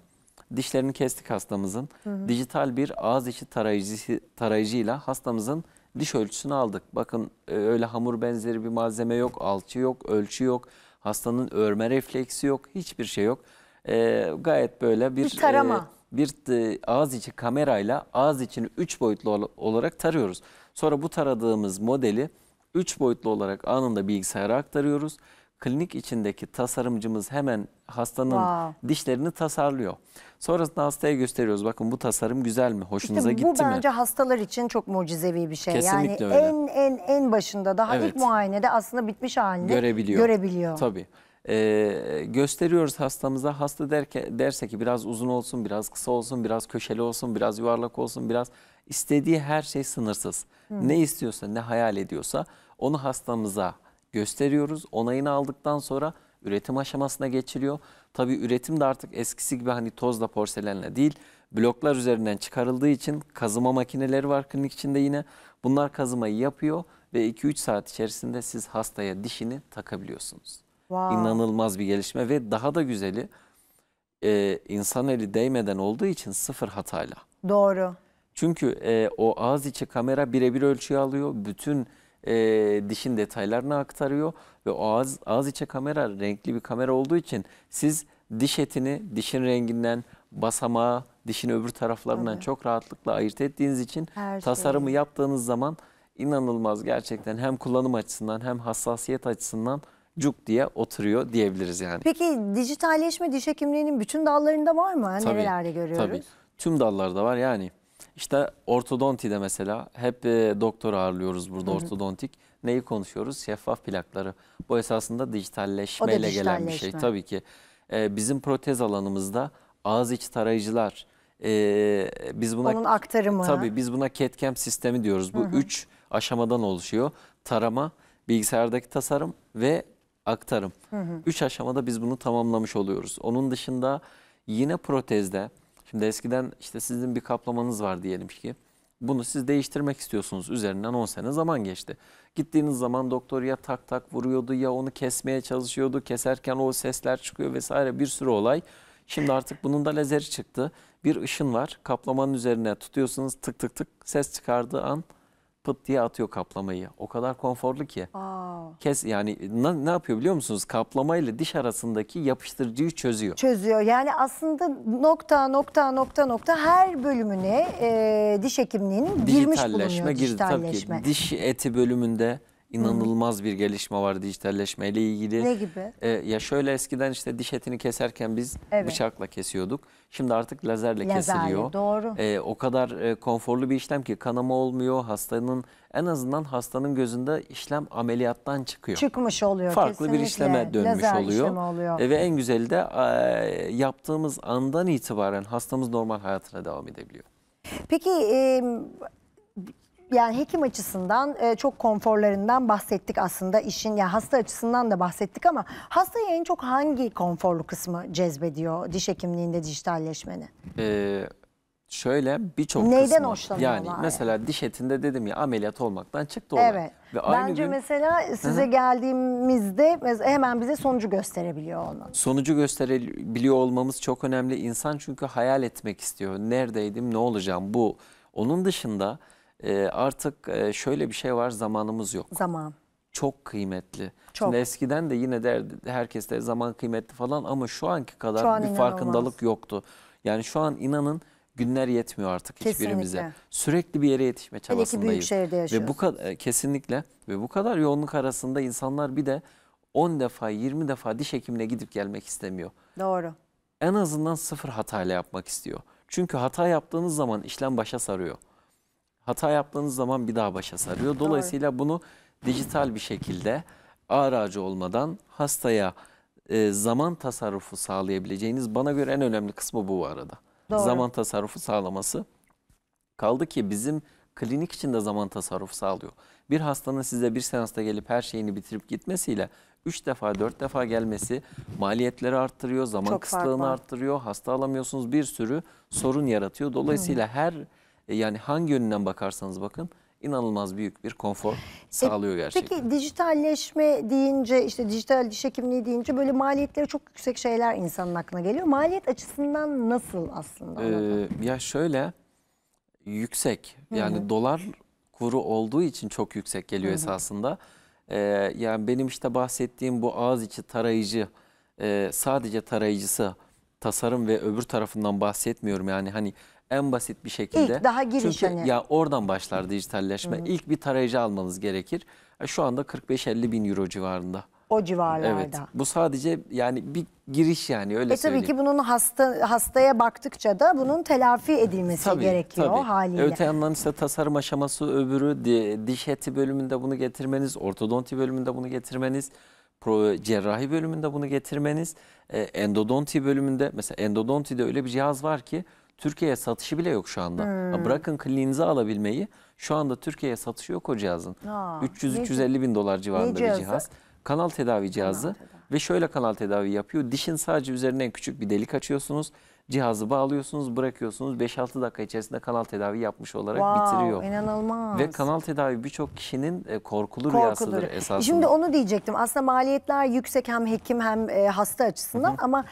B: dişlerini kestik hastamızın hı hı. dijital bir ağız içi tarayıcı tarayıcıyla hastamızın diş ölçüsünü aldık. Bakın e, öyle hamur benzeri bir malzeme yok, alçı yok, ölçü yok. Hastanın örme refleksi yok, hiçbir şey yok. E, gayet böyle bir, bir tarama. E, bir e, ağız içi kamerayla ağız içini 3 boyutlu olarak tarıyoruz. Sonra bu taradığımız modeli 3 boyutlu olarak anında bilgisayara aktarıyoruz klinik içindeki tasarımcımız hemen hastanın wow. dişlerini tasarlıyor. Sonrasında hastaya gösteriyoruz. Bakın bu tasarım güzel mi? Hoşunuza işte gitti mi? Bu bence
A: hastalar için çok mucizevi bir şey. Kesinlikle yani öyle. en en en başında daha evet. ilk muayenede aslında bitmiş halini görebiliyor. görebiliyor.
B: Tabii. Ee, gösteriyoruz hastamıza. Hasta derke, derse ki biraz uzun olsun, biraz kısa olsun, biraz köşeli olsun, biraz yuvarlak olsun, biraz istediği her şey sınırsız. Hmm. Ne istiyorsa, ne hayal ediyorsa onu hastamıza gösteriyoruz. Onayını aldıktan sonra üretim aşamasına geçiliyor. Tabii üretim de artık eskisi gibi hani tozla porselenle değil bloklar üzerinden çıkarıldığı için kazıma makineleri var klinik içinde yine. Bunlar kazımayı yapıyor ve 2-3 saat içerisinde siz hastaya dişini takabiliyorsunuz. Wow. İnanılmaz bir gelişme ve daha da güzeli e, insan eli değmeden olduğu için sıfır hatayla. Doğru. Çünkü e, o ağız içi kamera birebir ölçüyü alıyor. Bütün e, dişin detaylarını aktarıyor ve o ağız, ağız içe kamera renkli bir kamera olduğu için siz diş etini dişin renginden basamağı dişin öbür taraflarından evet. çok rahatlıkla ayırt ettiğiniz için Her tasarımı şey. yaptığınız zaman inanılmaz gerçekten hem kullanım açısından hem hassasiyet açısından cuk diye oturuyor diyebiliriz yani.
A: Peki dijitalleşme diş hekimliğinin bütün dallarında var mı? Tabii, Nerelerde görüyoruz? Tabii.
B: Tüm dallarda var yani. İşte ortodontide mesela hep e, doktor ağırlıyoruz burada Hı -hı. ortodontik. Neyi konuşuyoruz? Şeffaf plakları. Bu esasında dijitalleşmeyle dijitalleşme. gelen bir şey tabii ki. E, bizim protez alanımızda ağız iç tarayıcılar. E, biz buna Onun aktarımı. Tabii biz buna CAD-CAM sistemi diyoruz. Bu Hı -hı. üç aşamadan oluşuyor. Tarama, bilgisayardaki tasarım ve aktarım. Hı hı. Üç aşamada biz bunu tamamlamış oluyoruz. Onun dışında yine protezde Şimdi eskiden işte sizin bir kaplamanız var diyelim ki. Bunu siz değiştirmek istiyorsunuz. Üzerinden 10 sene zaman geçti. Gittiğiniz zaman doktor ya tak tak vuruyordu ya onu kesmeye çalışıyordu. Keserken o sesler çıkıyor vesaire bir sürü olay. Şimdi artık bunun da lazeri çıktı. Bir ışın var. Kaplamanın üzerine tutuyorsunuz tık tık tık ses çıkardığı an pıt diye atıyor kaplamayı. O kadar konforlu ki. Aa. Kes yani ne, ne yapıyor biliyor musunuz? Kaplamayla diş arasındaki yapıştırıcıyı çözüyor.
A: Çözüyor. Yani aslında nokta nokta nokta nokta her bölümüne e, diş hekimliğinin girmiş bulunuyor. Girdi, dijitalleşme. Tabii ki diş
B: eti bölümünde inanılmaz bir gelişme var dijitalleşmeyle ilgili. Ne gibi? Ee, ya şöyle eskiden işte diş etini keserken biz Evet. bıçakla kesiyorduk. Şimdi artık lazerle Lazerle, kesiliyor. doğru. Ee, o kadar e, konforlu bir işlem ki kanama olmuyor. Hastanın en azından hastanın gözünde işlem ameliyattan çıkıyor. Çıkmış
A: oluyor Farklı kesinlikle. bir işleme dönmüş Lazer oluyor. oluyor. E, ve
B: en güzeli de e, yaptığımız andan itibaren hastamız normal hayatına devam edebiliyor.
A: Peki e, yani hekim açısından e, çok konforlarından bahsettik aslında işin ya yani hasta açısından da bahsettik ama hastayı en çok hangi konforlu kısmı cezbediyor diş hekimliğinde dijitalleşmeni?
B: Ee, Şöyle birçok Neyden hoşlanıyorlar? Yani mesela yani. diş etinde dedim ya ameliyat olmaktan çıktı olay. Evet. Ve aynı Bence gün...
A: mesela size geldiğimizde hemen bize sonucu gösterebiliyor onu.
B: Sonucu gösterebiliyor olmamız çok önemli. İnsan çünkü hayal etmek istiyor. Neredeydim, ne olacağım bu. Onun dışında e, artık e, şöyle bir şey var zamanımız yok. Zaman. Çok kıymetli. Çok. Şimdi eskiden de yine derdi herkes de zaman kıymetli falan ama şu anki kadar şu an bir inanılmaz. farkındalık yoktu. Yani şu an inanın günler yetmiyor artık kesinlikle. hiçbirimize. Sürekli bir yere yetişme çabasındayız. Hele ki büyük şehirde yaşıyoruz. Ve bu kadar e, kesinlikle ve bu kadar yoğunluk arasında insanlar bir de 10 defa 20 defa diş hekimine gidip gelmek istemiyor. Doğru. En azından sıfır hatayla yapmak istiyor. Çünkü hata yaptığınız zaman işlem başa sarıyor hata yaptığınız zaman bir daha başa sarıyor. Dolayısıyla bunu dijital bir şekilde ağır ağacı olmadan hastaya e, zaman tasarrufu sağlayabileceğiniz bana göre en önemli kısmı bu arada. Doğru. Zaman tasarrufu sağlaması. Kaldı ki bizim klinik için de zaman tasarrufu sağlıyor. Bir hastanın size bir seansta gelip her şeyini bitirip gitmesiyle 3 defa 4 defa gelmesi maliyetleri arttırıyor, zaman Çok kısıtlığını farklı. arttırıyor, hasta alamıyorsunuz bir sürü sorun yaratıyor. Dolayısıyla her e, yani hangi yönünden bakarsanız bakın inanılmaz büyük bir konfor e, sağlıyor gerçekten.
A: Peki dijitalleşme deyince işte dijital diş hekimliği deyince böyle maliyetleri çok yüksek şeyler insanın aklına geliyor. Maliyet açısından nasıl aslında? Ee,
B: ya şöyle yüksek yani Hı -hı. dolar kuru olduğu için çok yüksek geliyor Hı -hı. esasında. Ee, yani benim işte bahsettiğim bu ağız içi tarayıcı e, sadece tarayıcısı tasarım ve öbür tarafından bahsetmiyorum yani hani en basit bir şekilde. İlk daha giriş Çünkü hani. ya oradan başlar dijitalleşme. Hı -hı. İlk bir tarayıcı almanız gerekir. E, şu anda 45-50 bin euro civarında.
A: O civarlarda. Evet.
B: Bu sadece yani bir giriş yani öyle e söyleyeyim. Tabii ki
A: bunun hasta hastaya baktıkça da bunun telafi edilmesi tabii, gerekiyor tabii. haliyle. Öte
B: yandan ise tasarım aşaması öbürü diş eti bölümünde bunu getirmeniz, ortodonti bölümünde bunu getirmeniz, pro, cerrahi bölümünde bunu getirmeniz, e, endodonti bölümünde mesela endodontide öyle bir cihaz var ki Türkiye'ye satışı bile yok şu anda. Hmm. Bırakın kliniğinize alabilmeyi. Şu anda Türkiye'ye satışı yok o cihazın. 300-350 bin dolar civarında bir cihaz. Kanal tedavi cihazı. Kanal tedavi. Ve şöyle kanal tedavi yapıyor. Dişin sadece üzerinden küçük bir delik açıyorsunuz cihazı bağlıyorsunuz, bırakıyorsunuz. 5-6 dakika içerisinde kanal tedavi yapmış olarak wow, bitiriyor.
A: inanılmaz. Ve
B: kanal tedavi birçok kişinin e, korkulu rüyasıdır e, esasında. Şimdi onu
A: diyecektim. Aslında maliyetler yüksek hem hekim hem e, hasta açısından ama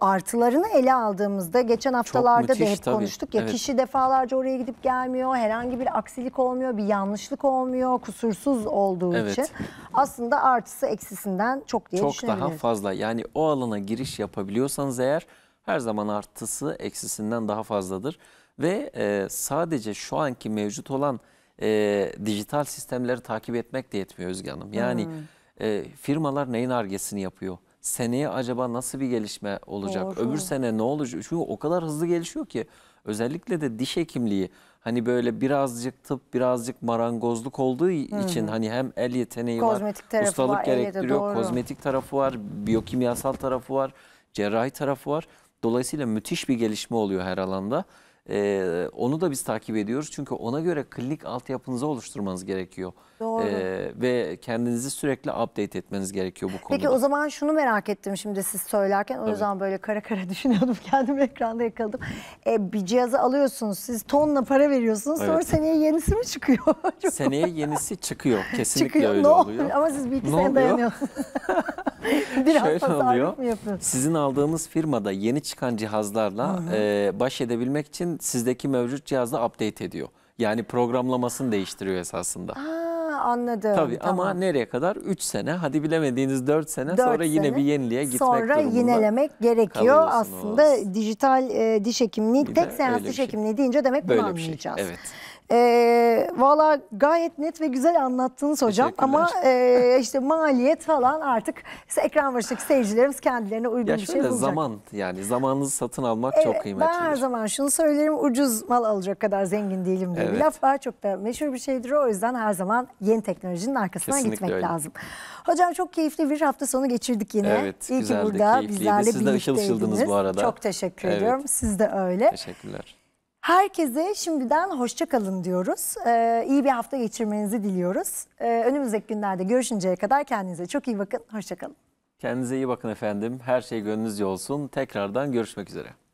A: artılarını ele aldığımızda geçen haftalarda müthiş, da hep tabii. konuştuk ya evet. kişi defalarca oraya gidip gelmiyor. Herhangi bir aksilik olmuyor, bir yanlışlık olmuyor, kusursuz olduğu evet. için. Aslında artısı eksisinden çok
B: diye çok daha fazla. Yani o alana giriş yapabiliyorsanız eğer her zaman artısı eksisinden daha fazladır. Ve e, sadece şu anki mevcut olan e, dijital sistemleri takip etmek de yetmiyor Özge Hanım. Yani hmm. e, firmalar neyin argesini yapıyor? Seneye acaba nasıl bir gelişme olacak? Doğru. Öbür sene ne olacak? Çünkü o kadar hızlı gelişiyor ki özellikle de diş hekimliği hani böyle birazcık tıp birazcık marangozluk olduğu için, hmm. hani hem el yeteneği kozmetik var, tarafı ustalık var, gerektiriyor, kozmetik tarafı var, biyokimyasal tarafı var, cerrahi tarafı var. Dolayısıyla müthiş bir gelişme oluyor her alanda. Ee, onu da biz takip ediyoruz. Çünkü ona göre klinik altyapınızı oluşturmanız gerekiyor.
E: Doğru. Ee,
B: ve kendinizi sürekli update etmeniz gerekiyor bu konuda. Peki o
A: zaman şunu merak ettim şimdi siz söylerken. O Tabii. yüzden böyle kara kara düşünüyordum. Kendimi ekranda yakaladım. Ee, bir cihazı alıyorsunuz. Siz tonla para veriyorsunuz. Evet. Sonra seneye yenisi mi çıkıyor?
B: seneye yenisi çıkıyor. Kesinlikle çıkıyor. öyle no. oluyor. Ama siz bir iki ne sene oluyor? dayanıyorsunuz. Biraz Şöyle oluyor. Mı yapıyorsun? Sizin aldığımız firmada yeni çıkan cihazlarla Hı -hı. e, baş edebilmek için sizdeki mevcut cihazla update ediyor. Yani programlamasını değiştiriyor esasında. Aa
A: anladım. Tabii tamam. ama
B: nereye kadar? 3 sene hadi bilemediğiniz 4 sene 4 sonra sene, yine bir yeniliğe gitmek sonra durumunda. Sonra yinelemek
A: gerekiyor. Aslında dijital e, diş hekimliği bir tek seans diş şey. hekimliği deyince demek bunu Böyle anlayacağız. Şey. Evet. E, ee, Valla gayet net ve güzel anlattınız hocam ama e, işte maliyet falan artık ekran başındaki seyircilerimiz kendilerine uygun ya bir şey bulacak. Zaman
B: yani zamanınızı satın almak evet, çok kıymetli. Ben
A: her zaman şunu söylerim ucuz mal alacak kadar zengin değilim diye evet. bir laf var çok da meşhur bir şeydir o yüzden her zaman yeni teknolojinin arkasından gitmek öyle. lazım. Hocam çok keyifli bir hafta sonu geçirdik yine. Evet, İyi ki burada keyifliydi. bizlerle Siz Siz de ışıl ışıldınız bu arada. Çok teşekkür evet. ediyorum. Siz de öyle.
B: Teşekkürler.
A: Herkese şimdiden hoşça kalın diyoruz. Ee, iyi bir hafta geçirmenizi diliyoruz. Ee, önümüzdeki günlerde görüşünceye kadar kendinize çok iyi bakın. Hoşça kalın.
B: Kendinize iyi bakın efendim. Her şey gönlünüzce olsun. Tekrardan görüşmek üzere.